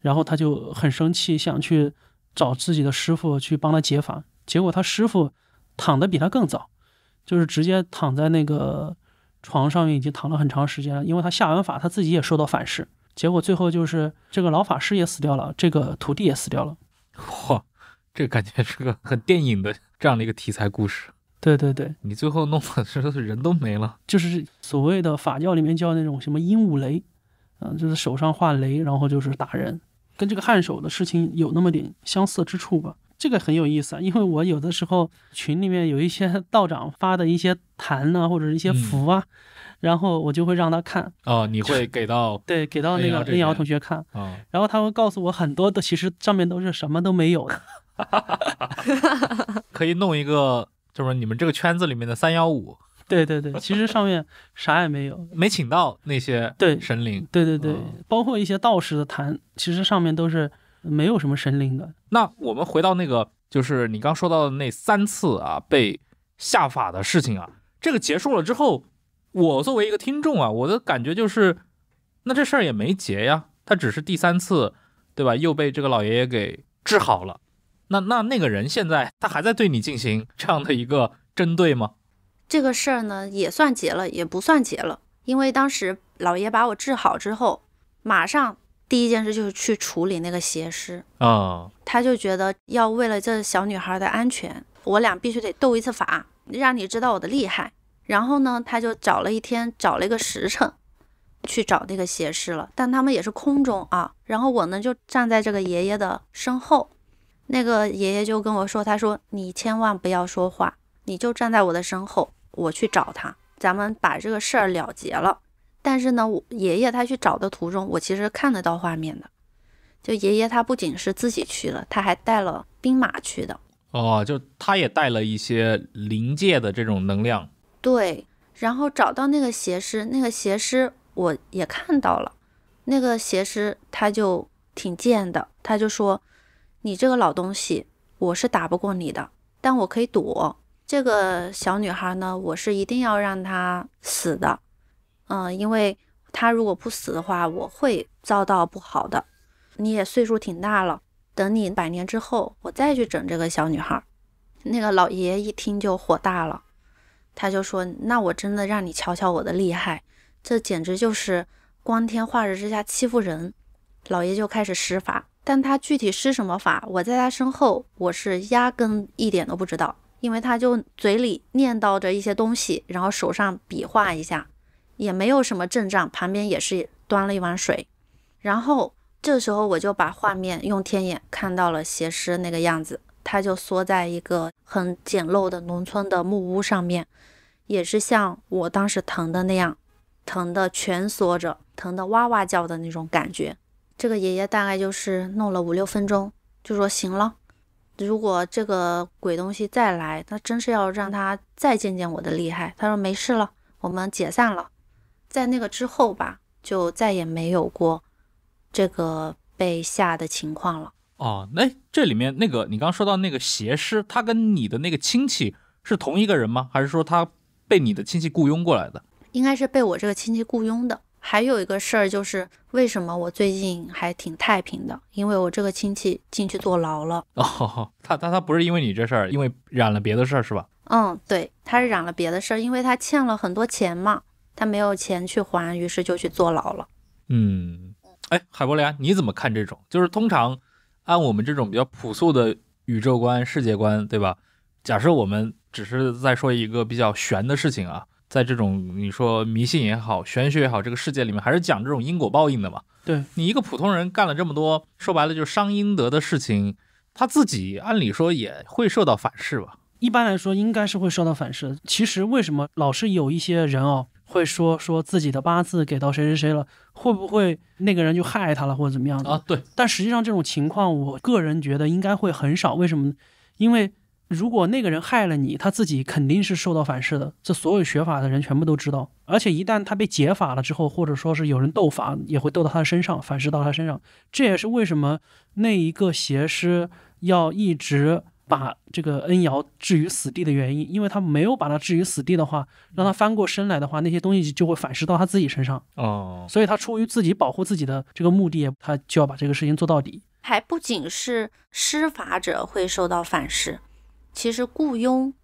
然后他就很生气，想去找自己的师傅去帮他解法，结果他师傅躺得比他更早。就是直接躺在那个床上面已经躺了很长时间了，因为他下完法他自己也受到反噬，结果最后就是这个老法师也死掉了，这个徒弟也死掉了。哇，这感觉是个很电影的这样的一个题材故事。对对对，你最后弄得是人都没了。就是所谓的法教里面叫那种什么鹦鹉雷，嗯，就是手上画雷，然后就是打人，跟这个汉手的事情有那么点相似之处吧。这个很有意思啊，因为我有的时候群里面有一些 道长发的一些坛呢，或者一些符啊，然后我就会让他看哦，你会给到对给到那个冰瑶同学看啊，然后他会告诉我很多的，其实上面都是什么都没有的，可以弄一个就是你们这个圈子里面的三幺五，对对对，其实上面啥也没有，没请到那些对神灵，对对对，包括一些道士的坛，其实上面都是。没有什么神灵的。那我们回到那个，就是你刚说到的那三次啊，被下法的事情啊，这个结束了之后，我作为一个听众啊，我的感觉就是，那这事儿也没结呀，他只是第三次，对吧？又被这个老爷爷给治好了。那那那个人现在他还在对你进行这样的一个针对吗？这个事儿呢也算结了，也不算结了，因为当时老爷把我治好之后，马上。第一件事就是去处理那个邪师啊，他就觉得要为了这小女孩的安全，我俩必须得斗一次法，让你知道我的厉害。然后呢，他就找了一天，找了一个时辰，去找那个邪师了。但他们也是空中啊，然后我呢就站在这个爷爷的身后，那个爷爷就跟我说，他说你千万不要说话，你就站在我的身后，我去找他，咱们把这个事儿了结了。但是呢，我爷爷他去找的途中，我其实看得到画面的。就爷爷他不仅是自己去了，他还带了兵马去的。哦，就他也带了一些灵界的这种能量。对，然后找到那个邪师，那个邪师我也看到了。那个邪师他就挺贱的，他就说：“你这个老东西，我是打不过你的，但我可以躲。这个小女孩呢，我是一定要让她死的。”嗯，因为他如果不死的话，我会遭到不好的。你也岁数挺大了，等你百年之后，我再去整这个小女孩。那个老爷爷一听就火大了，他就说：“那我真的让你瞧瞧我的厉害，这简直就是光天化日之下欺负人。”老爷就开始施法，但他具体施什么法，我在他身后我是压根一点都不知道，因为他就嘴里念叨着一些东西，然后手上比划一下。也没有什么阵仗，旁边也是端了一碗水，然后这时候我就把画面用天眼看到了邪师那个样子，他就缩在一个很简陋的农村的木屋上面，也是像我当时疼的那样，疼的蜷缩着，疼的哇哇叫的那种感觉。这个爷爷大概就是弄了五六分钟，就说行了，如果这个鬼东西再来，那真是要让他再见见我的厉害。他说没事了，我们解散了。在那个之后吧，就再也没有过这个被吓的情况了。哦，那这里面那个你刚说到那个邪师，他跟你的那个亲戚是同一个人吗？还是说他被你的亲戚雇佣过来的？应该是被我这个亲戚雇佣的。还有一个事儿就是，为什么我最近还挺太平的？因为我这个亲戚进去坐牢了。哦，他他他不是因为你这事儿，因为染了别的事儿是吧？嗯，对，他是染了别的事儿，因为他欠了很多钱嘛。他没有钱去还，于是就去坐牢了。嗯，哎，海波莲，你怎么看这种？就是通常按我们这种比较朴素的宇宙观、世界观，对吧？假设我们只是在说一个比较玄的事情啊，在这种你说迷信也好、玄学也好，这个世界里面还是讲这种因果报应的嘛。对你一个普通人干了这么多，说白了就是伤阴德的事情，他自己按理说也会受到反噬吧？一般来说应该是会受到反噬。其实为什么老是有一些人哦？会说说自己的八字给到谁谁谁了，会不会那个人就害他了或者怎么样的啊？对，但实际上这种情况，我个人觉得应该会很少。为什么？呢？因为如果那个人害了你，他自己肯定是受到反噬的。这所有学法的人全部都知道。而且一旦他被解法了之后，或者说是有人斗法，也会斗到他身上，反噬到他身上。这也是为什么那一个邪师要一直。把这个恩瑶置于死地的原因，因为他没有把他置于死地的话，让他翻过身来的话，那些东西就会反噬到他自己身上。哦，所以他出于自己保护自己的这个目的，他就要把这个事情做到底。还不仅是施法者会受到反噬，其实雇佣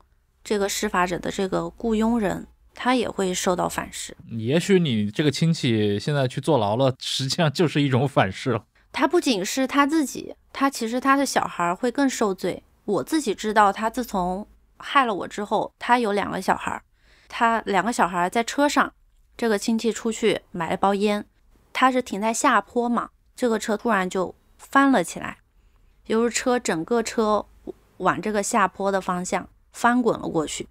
这个施法者的这个雇佣人，他也会受到反噬。也许你这个亲戚现在去坐牢了，实际上就是一种反噬了。他不仅是他自己，他其实他的小孩会更受罪。我自己知道，他自从害了我之后，他有两个小孩儿，他两个小孩儿在车上。这个亲戚出去买了包烟，他是停在下坡嘛？这个车突然就翻了起来，就是车整个车往这个下坡的方向翻滚了过去。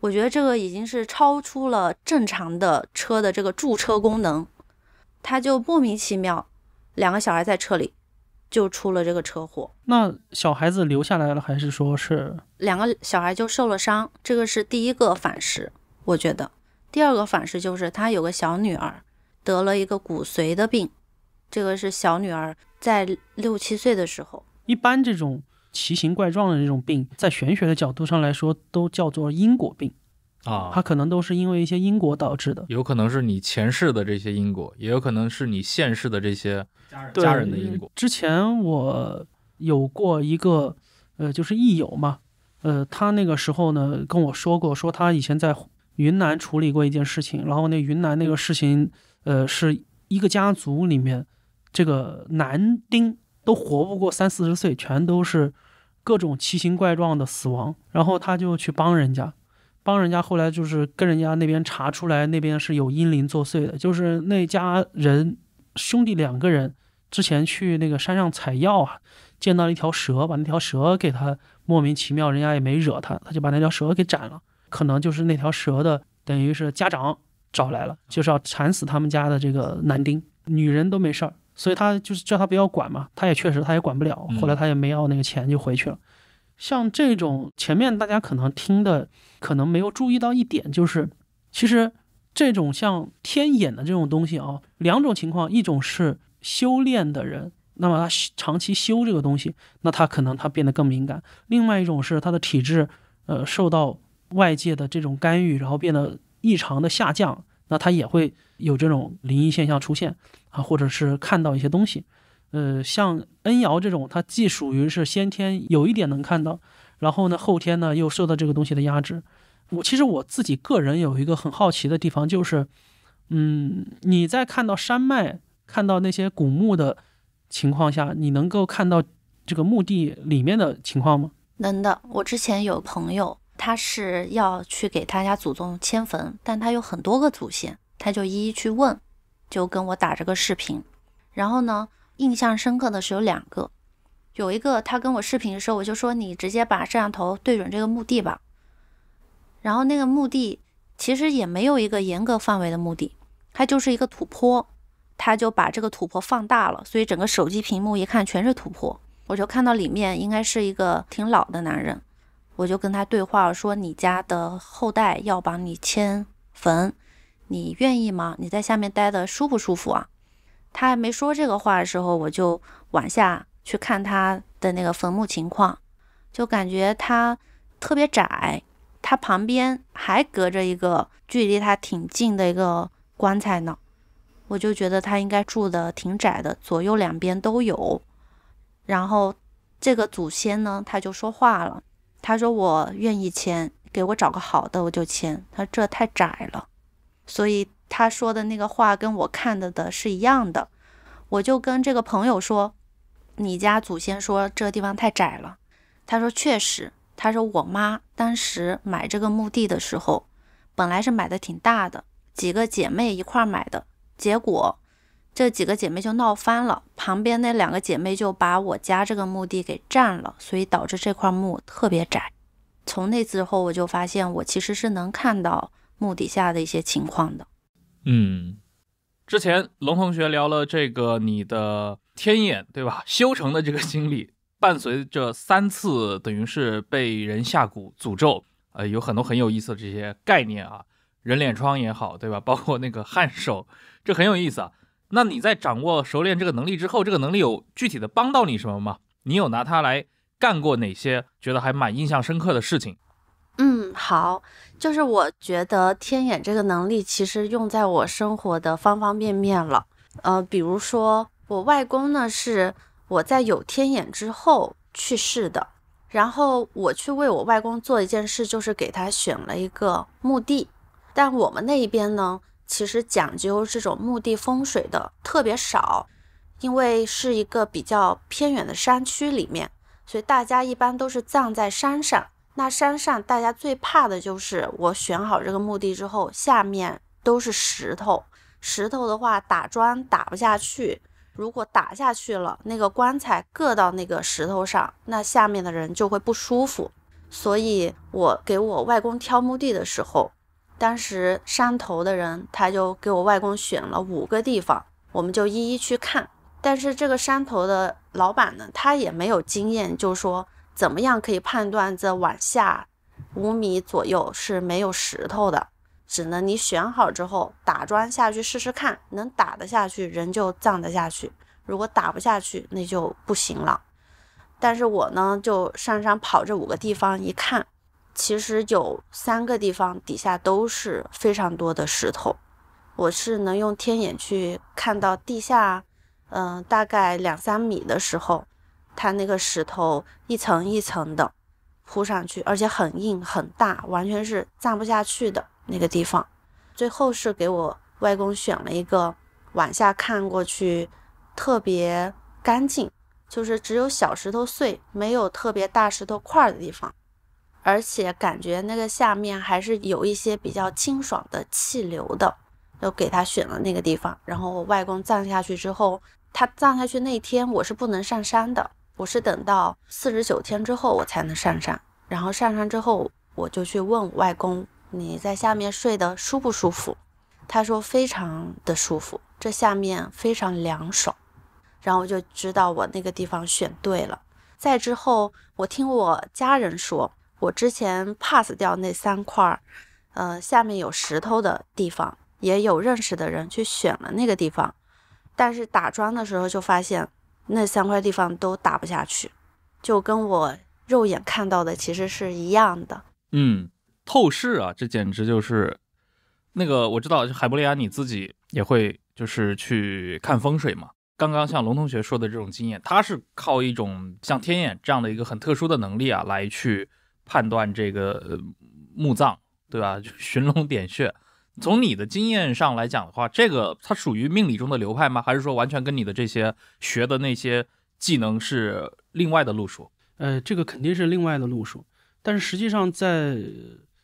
我觉得这个已经是超出了正常的车的这个驻车功能，他就莫名其妙，两个小孩在车里。就出了这个车祸，那小孩子留下来了，还是说是两个小孩就受了伤？这个是第一个反噬，我觉得，第二个反噬就是他有个小女儿得了一个骨髓的病，这个是小女儿在六七岁的时候。一般这种奇形怪状的这种病，在玄学的角度上来说，都叫做因果病。啊，它可能都是因为一些因果导致的，有可能是你前世的这些因果，也有可能是你现世的这些家家人的因果。之前我有过一个呃，就是益友嘛，呃，他那个时候呢跟我说过，说他以前在云南处理过一件事情，然后那云南那个事情，呃，是一个家族里面这个男丁都活不过三四十岁，全都是各种奇形怪状的死亡，然后他就去帮人家。帮人家，后来就是跟人家那边查出来，那边是有阴灵作祟的，就是那家人兄弟两个人之前去那个山上采药啊，见到了一条蛇，把那条蛇给他莫名其妙，人家也没惹他，他就把那条蛇给斩了。可能就是那条蛇的等于是家长找来了，就是要缠死他们家的这个男丁，女人都没事儿，所以他就是叫他不要管嘛，他也确实他也管不了，后来他也没要那个钱就回去了。像这种前面大家可能听的。可能没有注意到一点，就是其实这种像天眼的这种东西啊，两种情况，一种是修炼的人，那么他长期修这个东西，那他可能他变得更敏感；另外一种是他的体质，呃，受到外界的这种干预，然后变得异常的下降，那他也会有这种灵异现象出现啊，或者是看到一些东西，呃，像恩瑶这种，他既属于是先天有一点能看到。然后呢，后天呢又受到这个东西的压制。我其实我自己个人有一个很好奇的地方，就是，嗯，你在看到山脉、看到那些古墓的情况下，你能够看到这个墓地里面的情况吗？能的。我之前有朋友，他是要去给他家祖宗迁坟，但他有很多个祖先，他就一一去问，就跟我打这个视频。然后呢，印象深刻的是有两个。有一个他跟我视频的时候，我就说你直接把摄像头对准这个墓地吧。然后那个墓地其实也没有一个严格范围的墓地，它就是一个土坡，他就把这个土坡放大了，所以整个手机屏幕一看全是土坡。我就看到里面应该是一个挺老的男人，我就跟他对话说：“你家的后代要帮你迁坟，你愿意吗？你在下面待的舒不舒服啊？”他还没说这个话的时候，我就往下。去看他的那个坟墓情况，就感觉他特别窄，他旁边还隔着一个距离他挺近的一个棺材呢，我就觉得他应该住的挺窄的，左右两边都有。然后这个祖先呢，他就说话了，他说：“我愿意签，给我找个好的，我就签。”他这太窄了，所以他说的那个话跟我看的的是一样的，我就跟这个朋友说。你家祖先说这个地方太窄了。他说：“确实。”他说：“我妈当时买这个墓地的时候，本来是买的挺大的，几个姐妹一块买的。结果这几个姐妹就闹翻了，旁边那两个姐妹就把我家这个墓地给占了，所以导致这块墓特别窄。从那之后，我就发现我其实是能看到墓底下的一些情况的。”嗯，之前龙同学聊了这个你的。天眼对吧？修成的这个经历，伴随着三次等于是被人下蛊诅咒，呃，有很多很有意思的这些概念啊，人脸窗也好，对吧？包括那个汗手，这很有意思啊。那你在掌握熟练这个能力之后，这个能力有具体的帮到你什么吗？你有拿它来干过哪些觉得还蛮印象深刻的事情？嗯，好，就是我觉得天眼这个能力其实用在我生活的方方面面了，呃，比如说。我外公呢是我在有天眼之后去世的，然后我去为我外公做一件事，就是给他选了一个墓地。但我们那一边呢，其实讲究这种墓地风水的特别少，因为是一个比较偏远的山区里面，所以大家一般都是葬在山上。那山上大家最怕的就是我选好这个墓地之后，下面都是石头，石头的话打桩打不下去。如果打下去了，那个棺材硌到那个石头上，那下面的人就会不舒服。所以，我给我外公挑墓地的时候，当时山头的人他就给我外公选了五个地方，我们就一一去看。但是这个山头的老板呢，他也没有经验，就说怎么样可以判断这往下五米左右是没有石头的。只能你选好之后打桩下去试试看，能打得下去，人就葬得下去；如果打不下去，那就不行了。但是我呢，就上山跑这五个地方一看，其实有三个地方底下都是非常多的石头。我是能用天眼去看到地下，嗯，大概两三米的时候，它那个石头一层一层的铺上去，而且很硬很大，完全是葬不下去的。那个地方，最后是给我外公选了一个往下看过去特别干净，就是只有小石头碎，没有特别大石头块的地方，而且感觉那个下面还是有一些比较清爽的气流的，就给他选了那个地方。然后我外公葬下去之后，他葬下去那天我是不能上山的，我是等到四十九天之后我才能上山。然后上山之后，我就去问外公。你在下面睡得舒不舒服？他说非常的舒服，这下面非常凉爽，然后就知道我那个地方选对了。再之后，我听我家人说，我之前 pass 掉那三块，儿，呃，下面有石头的地方，也有认识的人去选了那个地方，但是打桩的时候就发现那三块地方都打不下去，就跟我肉眼看到的其实是一样的。嗯。透视啊，这简直就是那个我知道，海伯利亚你自己也会就是去看风水嘛。刚刚像龙同学说的这种经验，他是靠一种像天眼这样的一个很特殊的能力啊，来去判断这个墓葬，对吧？就 寻龙点穴。从你的经验上来讲的话，这个它属于命理中的流派吗？还是说完全跟你的这些学的那些技能是另外的路数？呃，这个肯定是另外的路数，但是实际上在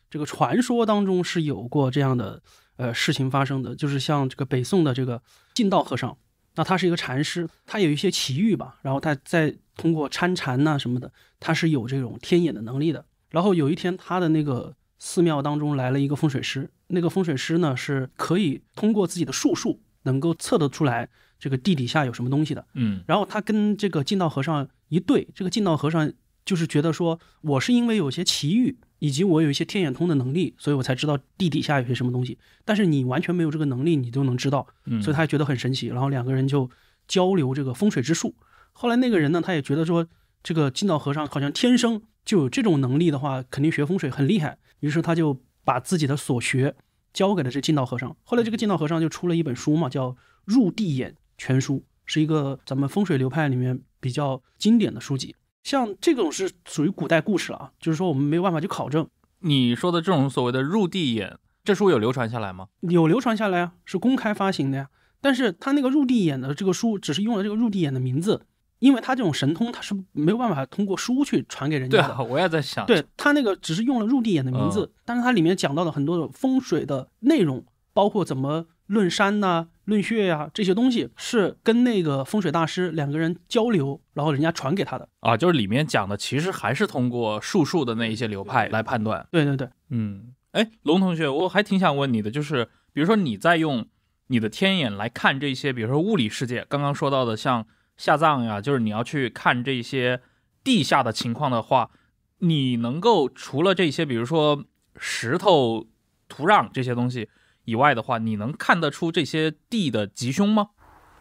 这个传说当中是有过这样的呃事情发生的，就是像这个北宋的这个净道和尚，那他是一个禅师，他有一些奇遇吧，然后他在通过参禅呐什么的，他是有这种天眼的能力的。然后有一天他的那个寺庙当中来了一个风水师，那个风水师呢是可以通过自己的术数能够测得出来这个地底下有什么东西的，嗯，然后他跟这个净道和尚一对，这个净道和尚。就是觉得说，我是因为有些奇遇，以及我有一些天眼通的能力，所以我才知道地底下有些什么东西。但是你完全没有这个能力，你都能知道，所以他觉得很神奇。然后两个人就交流这个风水之术。后来那个人呢，他也觉得说，这个金道和尚好像天生就有这种能力的话，肯定学风水很厉害。于是他就把自己的所学交给了这金道和尚。后来这个金道和尚就出了一本书嘛，叫《入地眼全书》，是一个咱们风水流派里面比较经典的书籍。像这种是属于古代故事了啊，就是说我们没有办法去考证。你说的这种所谓的入地眼，这书有流传下来吗？有流传下来啊，是公开发行的呀。但是它那个入地眼的这个书，只是用了这个入地眼的名字，因为它这种神通，它是没有办法通过书去传给人家的。对，我也在想。对，它那个只是用了入地眼的名字，但是它里面讲到了很多的风水的内容，包括怎么论山呐。论穴呀，这些东西是跟那个风水大师两个人交流，然后人家传给他的啊，就是里面讲的，其实还是通过术数的那一些流派来判断。对对对，嗯，哎，龙同学，我还挺想问你的，就是比如说你在用你的天眼来看这些，比如说物理世界，刚刚说到的像下葬呀，就是你要去看这些地下的情况的话，你能够除了这些，比如说石头、土壤这些东西。以外的话，你能看得出这些地的吉凶吗？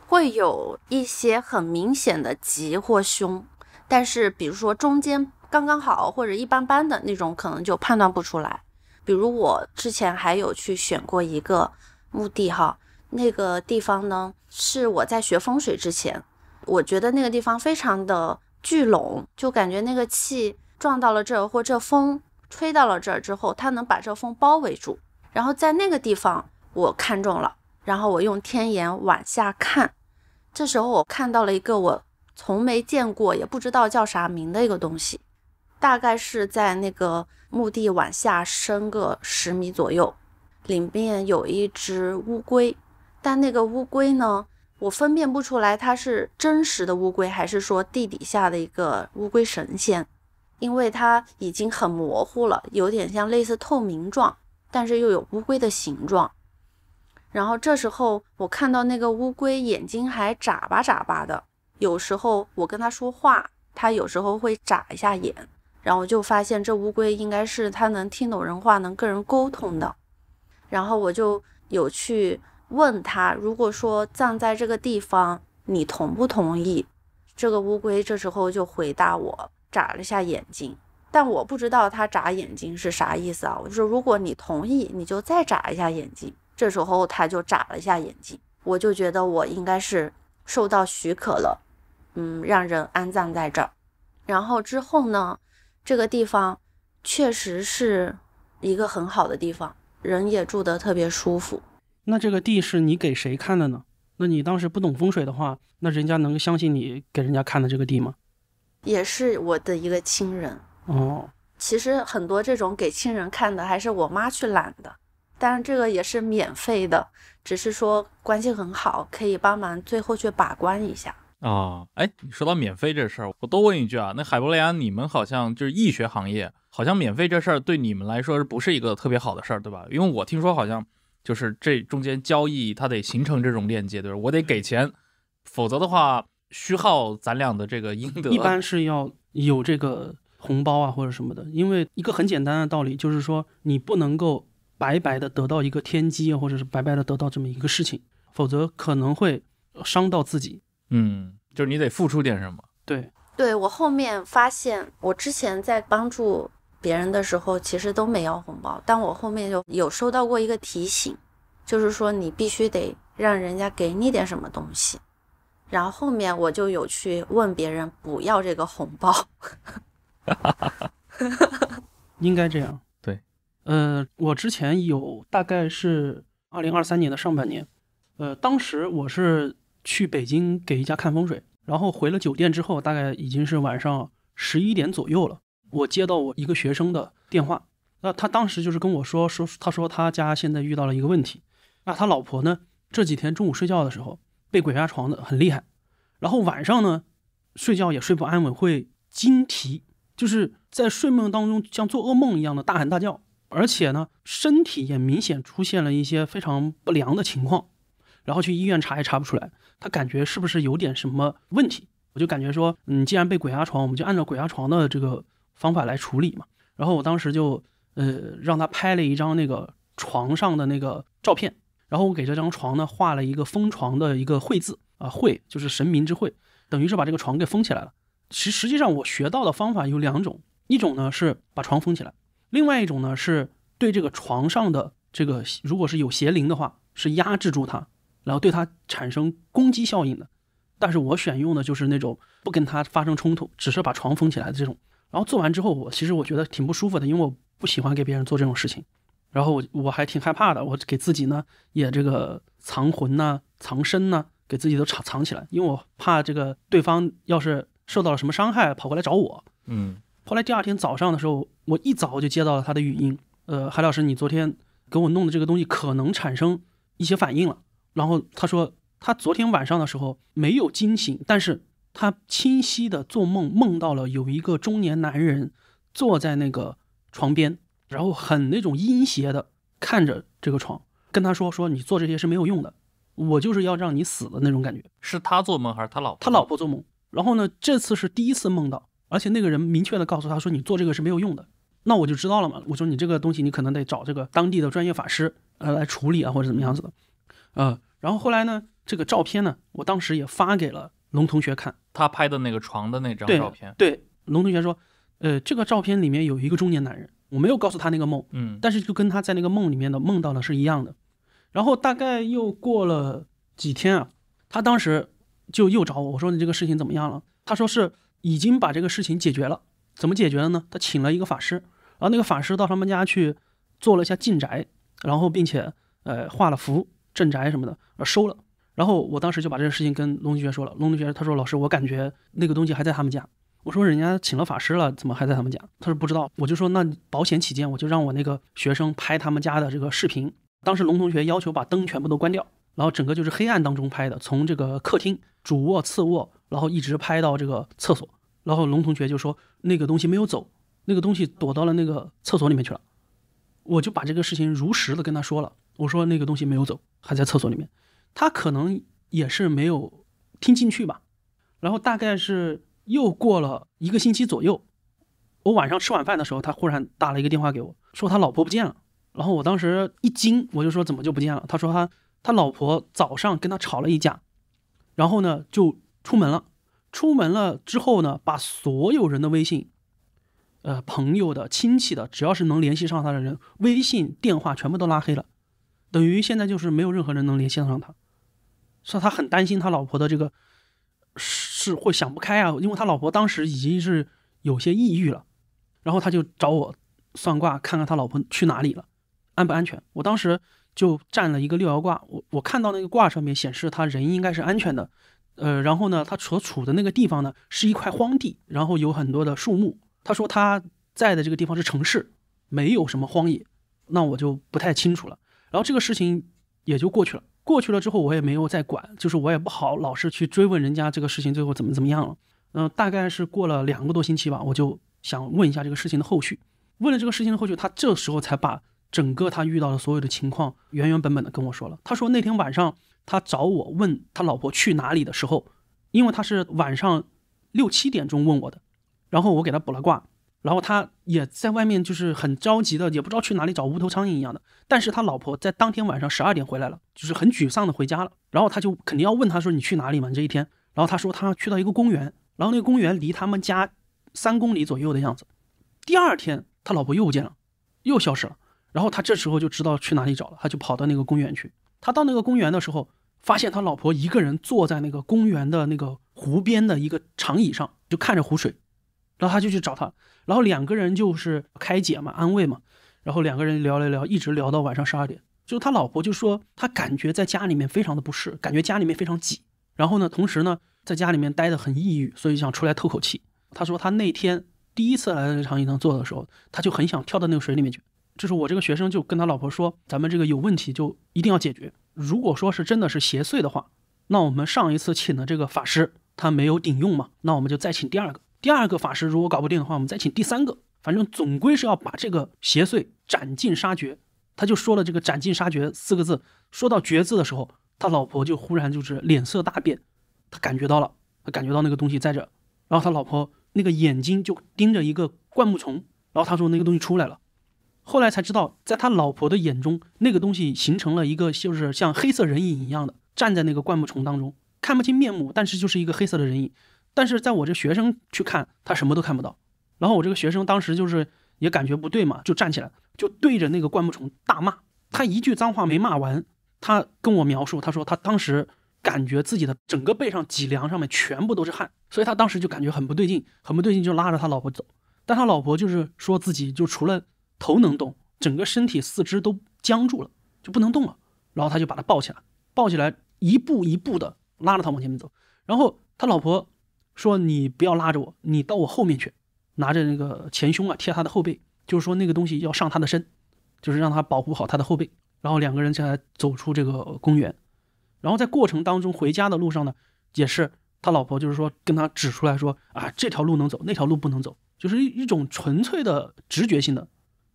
会有一些很明显的吉或凶，但是比如说中间刚刚好或者一般般的那种，可能就判断不出来。比如我之前还有去选过一个墓地哈，那个地方呢是我在学风水之前，我觉得那个地方非常的聚拢，就感觉那个气撞到了这儿，或这风吹到了这儿之后，它能把这风包围住。然后在那个地方，我看中了，然后我用天眼往下看，这时候我看到了一个我从没见过也不知道叫啥名的一个东西，大概是在那个墓地往下深个十米左右，里面有一只乌龟，但那个乌龟呢，我分辨不出来它是真实的乌龟还是说地底下的一个乌龟神仙，因为它已经很模糊了，有点像类似透明状。但是又有乌龟的形状，然后这时候我看到那个乌龟眼睛还眨巴眨巴的，有时候我跟它说话，它有时候会眨一下眼，然后我就发现这乌龟应该是它能听懂人话，能跟人沟通的，然后我就有去问他，如果说葬在这个地方，你同不同意？这个乌龟这时候就回答我，眨了下眼睛。但我不知道他眨眼睛是啥意思啊！我说，如果你同意，你就再眨一下眼睛。这时候他就眨了一下眼睛，我就觉得我应该是受到许可了，嗯，让人安葬在这儿。然后之后呢，这个地方确实是一个很好的地方，人也住得特别舒服。那这个地是你给谁看的呢？那你当时不懂风水的话，那人家能相信你给人家看的这个地吗？也是我的一个亲人。哦，其实很多这种给亲人看的还是我妈去揽的，但是这个也是免费的，只是说关系很好，可以帮忙最后去把关一下啊。哎，你说到免费这事儿，我多问一句啊，那海博雷安，你们好像就是医学行业，好像免费这事儿对你们来说是不是一个特别好的事儿，对吧？因为我听说好像就是这中间交易，它得形成这种链接，对吧？我得给钱，否则的话虚耗咱俩的这个应得。一般是要有这个。红包啊，或者什么的，因为一个很简单的道理就是说，你不能够白白的得到一个天机或者是白白的得到这么一个事情，否则可能会伤到自己。嗯，就是你得付出点什么。对，对我后面发现，我之前在帮助别人的时候，其实都没要红包，但我后面就有收到过一个提醒，就是说你必须得让人家给你点什么东西。然后后面我就有去问别人不要这个红包。哈哈哈，应该这样。对，呃，我之前有大概是二零二三年的上半年，呃，当时我是去北京给一家看风水，然后回了酒店之后，大概已经是晚上十一点左右了，我接到我一个学生的电话，那他当时就是跟我说说，他说他家现在遇到了一个问题，那他老婆呢，这几天中午睡觉的时候被鬼压床的很厉害，然后晚上呢睡觉也睡不安稳，会惊啼。就是在睡梦当中像做噩梦一样的大喊大叫，而且呢身体也明显出现了一些非常不良的情况，然后去医院查也查不出来，他感觉是不是有点什么问题？我就感觉说，嗯，既然被鬼压床，我们就按照鬼压床的这个方法来处理嘛。然后我当时就呃让他拍了一张那个床上的那个照片，然后我给这张床呢画了一个封床的一个会字啊，会就是神明之会，等于是把这个床给封起来了。其实际上，我学到的方法有两种，一种呢是把床封起来，另外一种呢是对这个床上的这个，如果是有邪灵的话，是压制住它，然后对它产生攻击效应的。但是我选用的就是那种不跟它发生冲突，只是把床封起来的这种。然后做完之后，我其实我觉得挺不舒服的，因为我不喜欢给别人做这种事情，然后我我还挺害怕的，我给自己呢也这个藏魂呐、藏身呐，给自己都藏藏起来，因为我怕这个对方要是。受到了什么伤害，跑过来找我。嗯，后来第二天早上的时候，我一早就接到了他的语音。呃，海老师，你昨天给我弄的这个东西可能产生一些反应了。然后他说，他昨天晚上的时候没有惊醒，但是他清晰的做梦，梦到了有一个中年男人坐在那个床边，然后很那种阴邪的看着这个床，跟他说说你做这些是没有用的，我就是要让你死的那种感觉。是他做梦还是他老婆？他老婆做梦？然后呢，这次是第一次梦到，而且那个人明确的告诉他说：“你做这个是没有用的。”那我就知道了嘛。我说：“你这个东西，你可能得找这个当地的专业法师呃来处理啊，或者怎么样子的。”呃，然后后来呢，这个照片呢，我当时也发给了龙同学看，他拍的那个床的那张照片。对龙同学说：“呃，这个照片里面有一个中年男人。”我没有告诉他那个梦，嗯，但是就跟他在那个梦里面的梦到的是一样的。然后大概又过了几天啊，他当时。就又找我，我说你这个事情怎么样了？他说是已经把这个事情解决了，怎么解决了呢？他请了一个法师，然后那个法师到他们家去做了一下禁宅，然后并且呃画了符镇宅什么的，呃收了。然后我当时就把这个事情跟龙同学说了，龙同学他说老师我感觉那个东西还在他们家，我说人家请了法师了，怎么还在他们家？他说不知道，我就说那保险起见，我就让我那个学生拍他们家的这个视频。当时龙同学要求把灯全部都关掉。然后整个就是黑暗当中拍的，从这个客厅、主卧、次卧，然后一直拍到这个厕所。然后龙同学就说那个东西没有走，那个东西躲到了那个厕所里面去了。我就把这个事情如实的跟他说了，我说那个东西没有走，还在厕所里面。他可能也是没有听进去吧。然后大概是又过了一个星期左右，我晚上吃晚饭的时候，他忽然打了一个电话给我，说他老婆不见了。然后我当时一惊，我就说怎么就不见了？他说他。他老婆早上跟他吵了一架，然后呢就出门了。出门了之后呢，把所有人的微信、呃朋友的、亲戚的，只要是能联系上他的人，微信、电话全部都拉黑了，等于现在就是没有任何人能联系上他。所以他很担心他老婆的这个是会想不开啊，因为他老婆当时已经是有些抑郁了。然后他就找我算卦，看看他老婆去哪里了，安不安全。我当时。就占了一个六爻卦，我我看到那个卦上面显示他人应该是安全的，呃，然后呢，他所处的那个地方呢是一块荒地，然后有很多的树木。他说他在的这个地方是城市，没有什么荒野，那我就不太清楚了。然后这个事情也就过去了，过去了之后我也没有再管，就是我也不好老是去追问人家这个事情最后怎么怎么样了。嗯，大概是过了两个多星期吧，我就想问一下这个事情的后续。问了这个事情的后续，他这时候才把。整个他遇到的所有的情况，原原本本的跟我说了。他说那天晚上他找我问他老婆去哪里的时候，因为他是晚上六七点钟问我的，然后我给他卜了卦，然后他也在外面就是很着急的，也不知道去哪里找无头苍蝇一样的。但是他老婆在当天晚上十二点回来了，就是很沮丧的回家了。然后他就肯定要问他说你去哪里嘛？这一天？然后他说他去到一个公园，然后那个公园离他们家三公里左右的样子。第二天他老婆又不见了，又消失了。然后他这时候就知道去哪里找了，他就跑到那个公园去。他到那个公园的时候，发现他老婆一个人坐在那个公园的那个湖边的一个长椅上，就看着湖水。然后他就去找他，然后两个人就是开解嘛，安慰嘛。然后两个人聊了聊，一直聊到晚上十二点。就是他老婆就说，他感觉在家里面非常的不适，感觉家里面非常挤。然后呢，同时呢，在家里面待的很抑郁，所以想出来透口气。他说他那天第一次来到这个长椅上坐的时候，他就很想跳到那个水里面去。就是我这个学生就跟他老婆说，咱们这个有问题就一定要解决。如果说是真的是邪祟的话，那我们上一次请的这个法师他没有顶用嘛？那我们就再请第二个，第二个法师如果搞不定的话，我们再请第三个。反正总归是要把这个邪祟斩尽杀绝。他就说了这个“斩尽杀绝”四个字，说到“绝”字的时候，他老婆就忽然就是脸色大变，他感觉到了，他感觉到那个东西在这。然后他老婆那个眼睛就盯着一个灌木丛，然后他说那个东西出来了。后来才知道，在他老婆的眼中，那个东西形成了一个，就是像黑色人影一样的，站在那个灌木丛当中，看不清面目，但是就是一个黑色的人影。但是在我这学生去看，他什么都看不到。然后我这个学生当时就是也感觉不对嘛，就站起来，就对着那个灌木丛大骂。他一句脏话没骂完，他跟我描述，他说他当时感觉自己的整个背上脊梁上面全部都是汗，所以他当时就感觉很不对劲，很不对劲，就拉着他老婆走。但他老婆就是说自己就除了。头能动，整个身体四肢都僵住了，就不能动了。然后他就把他抱起来，抱起来一步一步的拉着他往前面走。然后他老婆说：“你不要拉着我，你到我后面去，拿着那个前胸啊贴他的后背，就是说那个东西要上他的身，就是让他保护好他的后背。”然后两个人才走出这个公园。然后在过程当中回家的路上呢，也是他老婆就是说跟他指出来说：“啊，这条路能走，那条路不能走。”就是一种纯粹的直觉性的。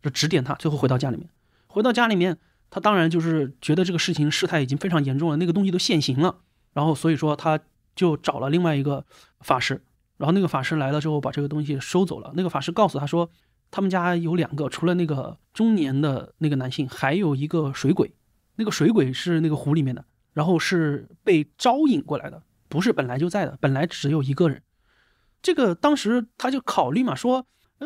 就指点他，最后回到家里面，回到家里面，他当然就是觉得这个事情事态已经非常严重了，那个东西都现形了。然后，所以说他就找了另外一个法师，然后那个法师来了之后，把这个东西收走了。那个法师告诉他说，他们家有两个，除了那个中年的那个男性，还有一个水鬼。那个水鬼是那个湖里面的，然后是被招引过来的，不是本来就在的，本来只有一个人。这个当时他就考虑嘛，说，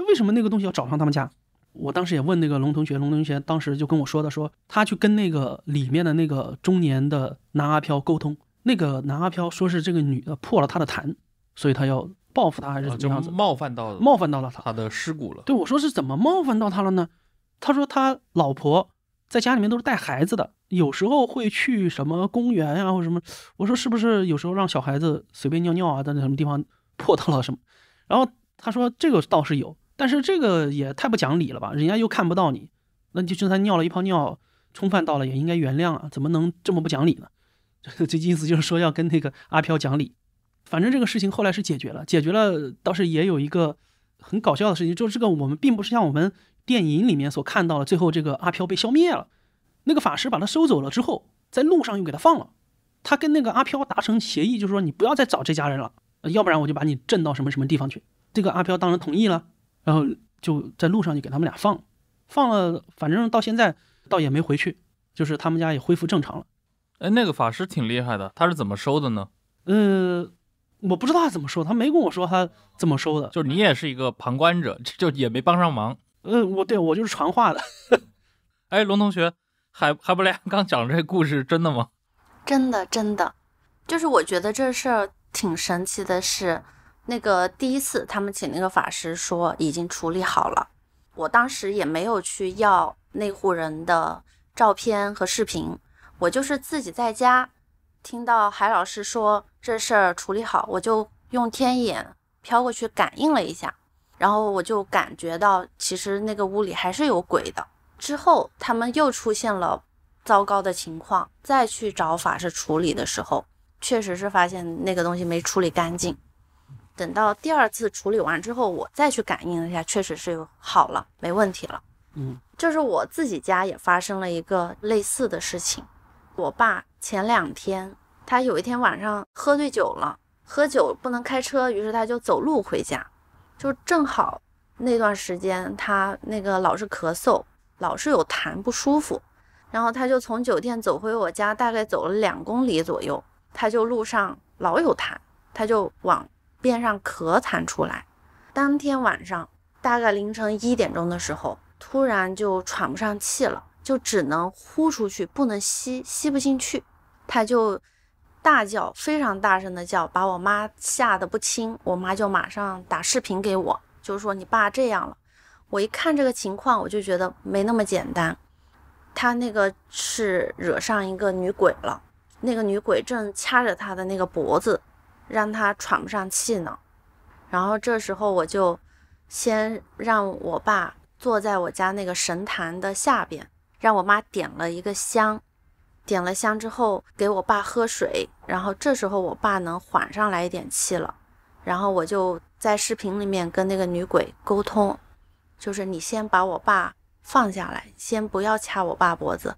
为什么那个东西要找上他们家？我当时也问那个龙同学，龙同学当时就跟我说的，说他去跟那个里面的那个中年的男阿飘沟通，那个男阿飘说是这个女的破了他的坛，所以他要报复他还是怎么样子？冒犯到了，冒犯到了他他的尸骨了。对我说是怎么冒犯到他了呢？他说他老婆在家里面都是带孩子的，有时候会去什么公园啊或什么，我说是不是有时候让小孩子随便尿尿啊，在那什么地方破到了什么？然后他说这个倒是有。但是这个也太不讲理了吧！人家又看不到你，那你就就算尿了一泡尿，冲犯到了也应该原谅啊！怎么能这么不讲理呢？这意思就是说要跟那个阿飘讲理。反正这个事情后来是解决了解决了，倒是也有一个很搞笑的事情，就是这个我们并不是像我们电影里面所看到的，最后这个阿飘被消灭了，那个法师把他收走了之后，在路上又给他放了。他跟那个阿飘达成协议，就是说你不要再找这家人了，要不然我就把你震到什么什么地方去。这个阿飘当然同意了。然后就在路上就给他们俩放，放了，反正到现在倒也没回去，就是他们家也恢复正常了。哎，那个法师挺厉害的，他是怎么收的呢？呃，我不知道他怎么收，他没跟我说他怎么收的，就是你也是一个旁观者，就也没帮上忙。嗯，我对我就是传话的。哎，龙同学，海海布莱刚讲这故事真的吗？真的真的，就是我觉得这事儿挺神奇的，是。那个第一次，他们请那个法师说已经处理好了，我当时也没有去要那户人的照片和视频，我就是自己在家听到海老师说这事儿处理好，我就用天眼飘过去感应了一下，然后我就感觉到其实那个屋里还是有鬼的。之后他们又出现了糟糕的情况，再去找法师处理的时候，确实是发现那个东西没处理干净。等到第二次处理完之后，我再去感应一下，确实是好了，没问题了。嗯，就是我自己家也发生了一个类似的事情。我爸前两天他有一天晚上喝醉酒了，喝酒不能开车，于是他就走路回家。就正好那段时间他那个老是咳嗽，老是有痰不舒服，然后他就从酒店走回我家，大概走了两公里左右，他就路上老有痰，他就往。边上咳痰出来。当天晚上，大概凌晨一点钟的时候，突然就喘不上气了，就只能呼出去，不能吸，吸不进去。他就大叫，非常大声的叫，把我妈吓得不轻。我妈就马上打视频给我，就说你爸这样了。我一看这个情况，我就觉得没那么简单。他那个是惹上一个女鬼了，那个女鬼正掐着他的那个脖子。让他喘不上气呢，然后这时候我就先让我爸坐在我家那个神坛的下边，让我妈点了一个香，点了香之后给我爸喝水，然后这时候我爸能缓上来一点气了，然后我就在视频里面跟那个女鬼沟通，就是你先把我爸放下来，先不要掐我爸脖子，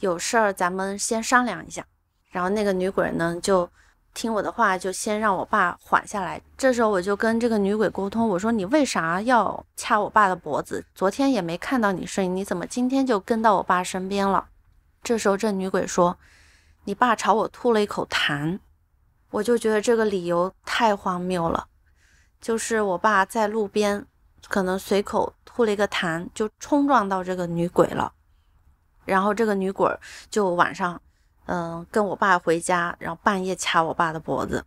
有事儿咱们先商量一下，然后那个女鬼呢就。听我的话，就先让我爸缓下来。这时候我就跟这个女鬼沟通，我说：“你为啥要掐我爸的脖子？昨天也没看到你身影，你怎么今天就跟到我爸身边了？”这时候这女鬼说：“你爸朝我吐了一口痰。”我就觉得这个理由太荒谬了，就是我爸在路边可能随口吐了一个痰，就冲撞到这个女鬼了，然后这个女鬼就晚上。嗯，跟我爸回家，然后半夜掐我爸的脖子，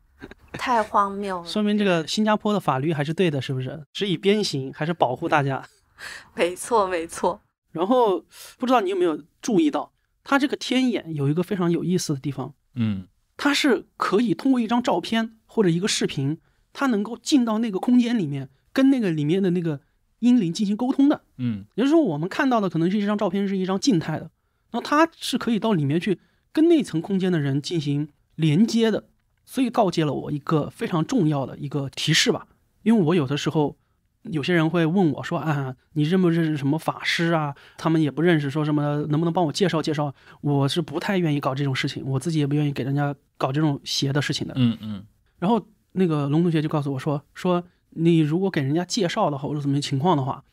太荒谬了。说明这个新加坡的法律还是对的，是不是？只以鞭刑还是保护大家？没错，没错。然后不知道你有没有注意到，它这个天眼有一个非常有意思的地方，嗯，它是可以通过一张照片或者一个视频，它能够进到那个空间里面，跟那个里面的那个英灵进行沟通的。嗯，也就是说，我们看到的可能是一张照片，是一张静态的，那它是可以到里面去。跟内层空间的人进行连接的，所以告诫了我一个非常重要的一个提示吧。因为我有的时候，有些人会问我说：“啊，你认不认识什么法师啊？”他们也不认识，说什么能不能帮我介绍介绍？我是不太愿意搞这种事情，我自己也不愿意给人家搞这种邪的事情的。嗯嗯。然后那个龙同学就告诉我说：“说你如果给人家介绍的话，或者怎么情况的话，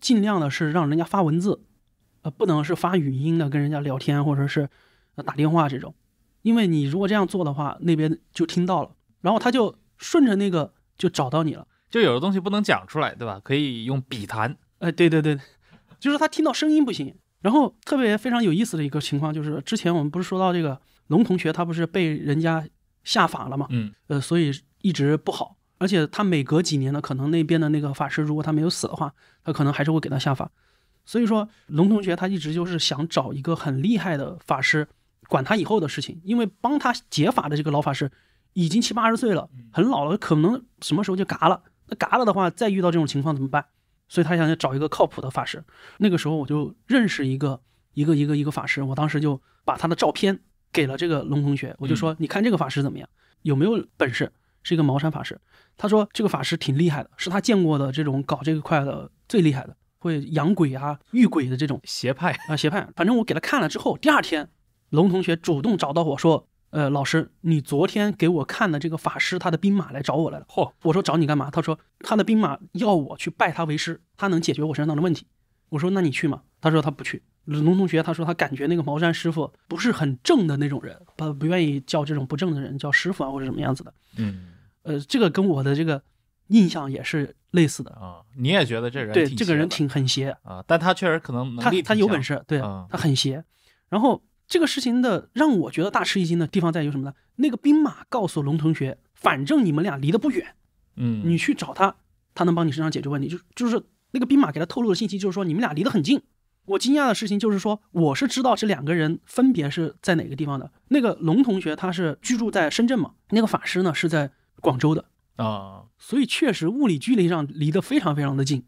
尽量的是让人家发文字，呃，不能是发语音的跟人家聊天，或者是。”要打电话这种，因为你如果这样做的话，那边就听到了，然后他就顺着那个就找到你了。就有的东西不能讲出来，对吧？可以用笔谈。哎，对对对，就是他听到声音不行。然后特别非常有意思的一个情况就是，之前我们不是说到这个龙同学，他不是被人家下法了嘛？嗯。呃，所以一直不好。而且他每隔几年呢，可能那边的那个法师，如果他没有死的话，他可能还是会给他下法。所以说，龙同学他一直就是想找一个很厉害的法师。管他以后的事情，因为帮他解法的这个老法师已经七八十岁了，很老了，可能什么时候就嘎了。那嘎了的话，再遇到这种情况怎么办？所以他想要找一个靠谱的法师。那个时候我就认识一个一个一个一个法师，我当时就把他的照片给了这个龙同学，我就说你看这个法师怎么样，有没有本事？是一个茅山法师。他说这个法师挺厉害的，是他见过的这种搞这块的最厉害的，会养鬼啊、遇鬼的这种邪派啊，邪派。反正我给他看了之后，第二天。龙同学主动找到我说：“呃，老师，你昨天给我看的这个法师，他的兵马来找我来了。”嚯！我说：“找你干嘛？”他说：“他的兵马要我去拜他为师，他能解决我身上的问题。”我说：“那你去吗？”他说：“他不去。”龙同学他说：“他感觉那个茅山师傅不是很正的那种人，不不愿意叫这种不正的人叫师傅啊，或者什么样子的。”嗯。呃，这个跟我的这个印象也是类似的啊。你也觉得这人对这个人挺很邪啊？但他确实可能他他有本事，对他很邪。然后。这个事情的让我觉得大吃一惊的地方在于什么呢？那个兵马告诉龙同学，反正你们俩离得不远，嗯，你去找他，他能帮你身上解决问题。就就是那个兵马给他透露的信息就是说你们俩离得很近。我惊讶的事情就是说，我是知道这两个人分别是在哪个地方的。那个龙同学他是居住在深圳嘛，那个法师呢是在广州的啊，所以确实物理距离上离得非常非常的近。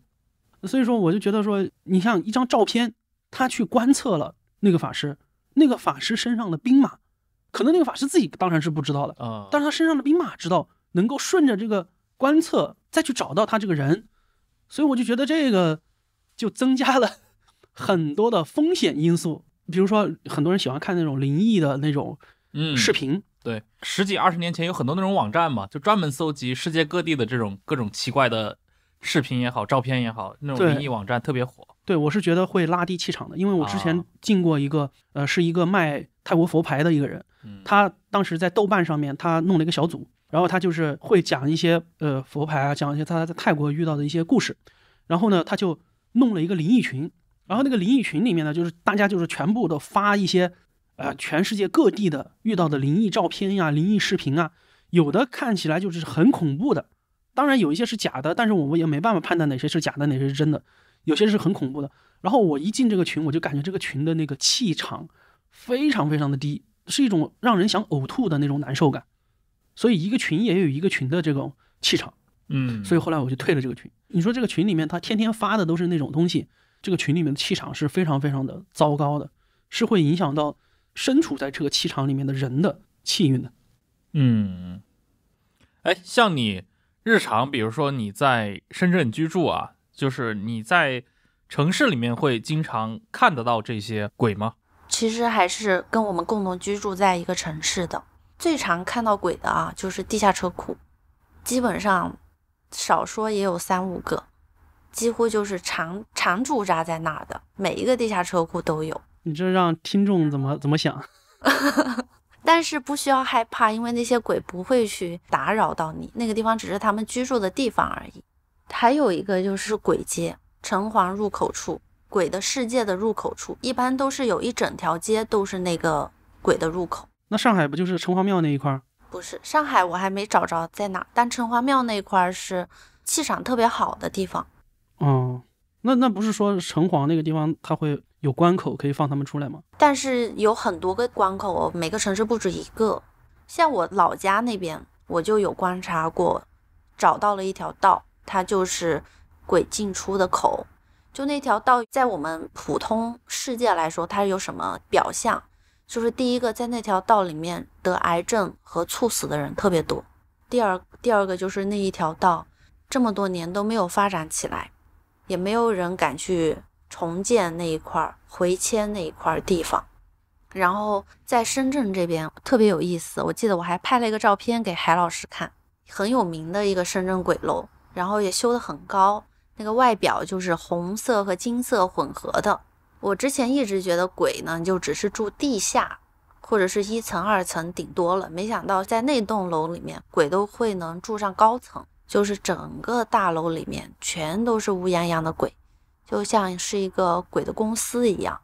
所以说我就觉得说，你像一张照片，他去观测了那个法师。那个法师身上的兵马，可能那个法师自己当然是不知道的啊，但是他身上的兵马知道，能够顺着这个观测再去找到他这个人，所以我就觉得这个就增加了 很多的风险因素。比如说，很多人喜欢看那种灵异的那种嗯视频，对，十几二十年前有很多那种网站嘛，就专门搜集世界各地的这种各种奇怪的视频也好、照片也好，那种灵异网站特别火。对，我是觉得会拉低气场的，因为我之前进过一个，呃，是一个卖泰国佛牌的一个人，他当时在豆瓣上面，他弄了一个小组，然后他就是会讲一些呃佛牌啊，讲一些他在泰国遇到的一些故事，然后呢，他就弄了一个灵异群，然后那个灵异群里面呢，就是大家就是全部都发一些呃全世界各地的遇到的灵异照片呀、灵异视频啊，有的看起来就是很恐怖的，当然有一些是假的，但是我们也没办法判断哪些是假的，哪些是真的。有些是很恐怖的。然后我一进这个群，我就感觉这个群的那个气场非常非常的低，是一种让人想呕吐的那种难受感。所以一个群也有一个群的这种气场，嗯。所以后来我就退了这个群。你说这个群里面他天天发的都是那种东西，这个群里面的气场是非常非常的糟糕的，是会影响到身处在这个气场里面的人的气运的。嗯。哎，像你日常，比如说你在深圳居住啊。就是你在城市里面会经常看得到这些鬼吗？其实还是跟我们共同居住在一个城市的，最常看到鬼的啊，就是地下车库，基本上少说也有三五个，几乎就是常常驻扎在那儿的，每一个地下车库都有。你这让听众怎么怎么想？但是不需要害怕，因为那些鬼不会去打扰到你，那个地方只是他们居住的地方而已。还有一个就是鬼街，城隍入口处，鬼的世界的入口处，一般都是有一整条街都是那个鬼的入口。那上海不就是城隍庙那一块？不是，上海我还没找着在哪，但城隍庙那块是气场特别好的地方。哦，那那不是说城隍那个地方它会有关口可以放他们出来吗？但是有很多个关口哦，每个城市不止一个。像我老家那边我就有观察过，找到了一条道。它就是鬼进出的口，就那条道，在我们普通世界来说，它有什么表象？就是第一个，在那条道里面得癌症和猝死的人特别多；第二，第二个就是那一条道这么多年都没有发展起来，也没有人敢去重建那一块儿、回迁那一块地方。然后在深圳这边特别有意思，我记得我还拍了一个照片给海老师看，很有名的一个深圳鬼楼。然后也修得很高，那个外表就是红色和金色混合的。我之前一直觉得鬼呢，就只是住地下，或者是一层、二层顶多了。没想到在那栋楼里面，鬼都会能住上高层，就是整个大楼里面全都是乌泱泱的鬼，就像是一个鬼的公司一样。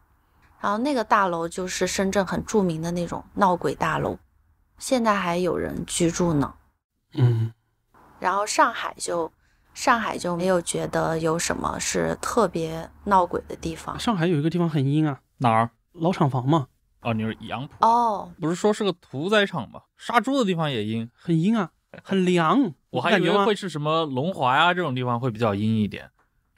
然后那个大楼就是深圳很著名的那种闹鬼大楼，现在还有人居住呢。嗯，然后上海就。上海就没有觉得有什么是特别闹鬼的地方。上海有一个地方很阴啊，哪儿？老厂房嘛。哦，你说杨浦。哦。不是说是个屠宰场吗？杀猪的地方也阴，很阴啊，很凉。我还以为会是什么龙华呀这种地方会比较阴一点，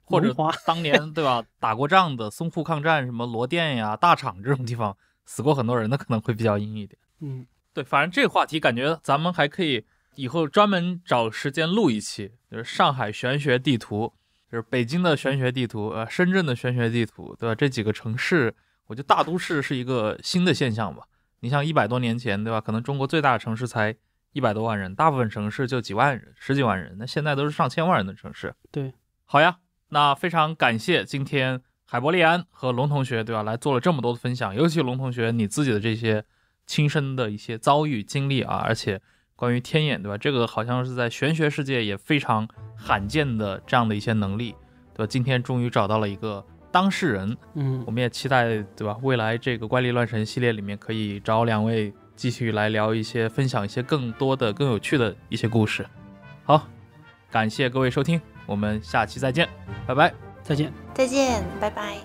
或者 当年对吧打过仗的淞沪抗战什么罗店呀大厂这种地方死过很多人的可能会比较阴一点。嗯，对，反正这个话题感觉咱们还可以。以后专门找时间录一期，就是上海玄学地图，就是北京的玄学地图，呃，深圳的玄学地图，对吧？这几个城市，我觉得大都市是一个新的现象吧。你像一百多年前，对吧？可能中国最大的城市才一百多万人，大部分城市就几万人、十几万人。那现在都是上千万人的城市。对，好呀。那非常感谢今天海伯利安和龙同学，对吧？来做了这么多的分享，尤其龙同学，你自己的这些亲身的一些遭遇经历啊，而且。关于天眼，对吧？这个好像是在玄学世界也非常罕见的这样的一些能力，对吧？今天终于找到了一个当事人，嗯，我们也期待，对吧？未来这个怪力乱神系列里面可以找两位继续来聊一些，分享一些更多的、更有趣的一些故事。好，感谢各位收听，我们下期再见，拜拜，再见，再见，拜拜。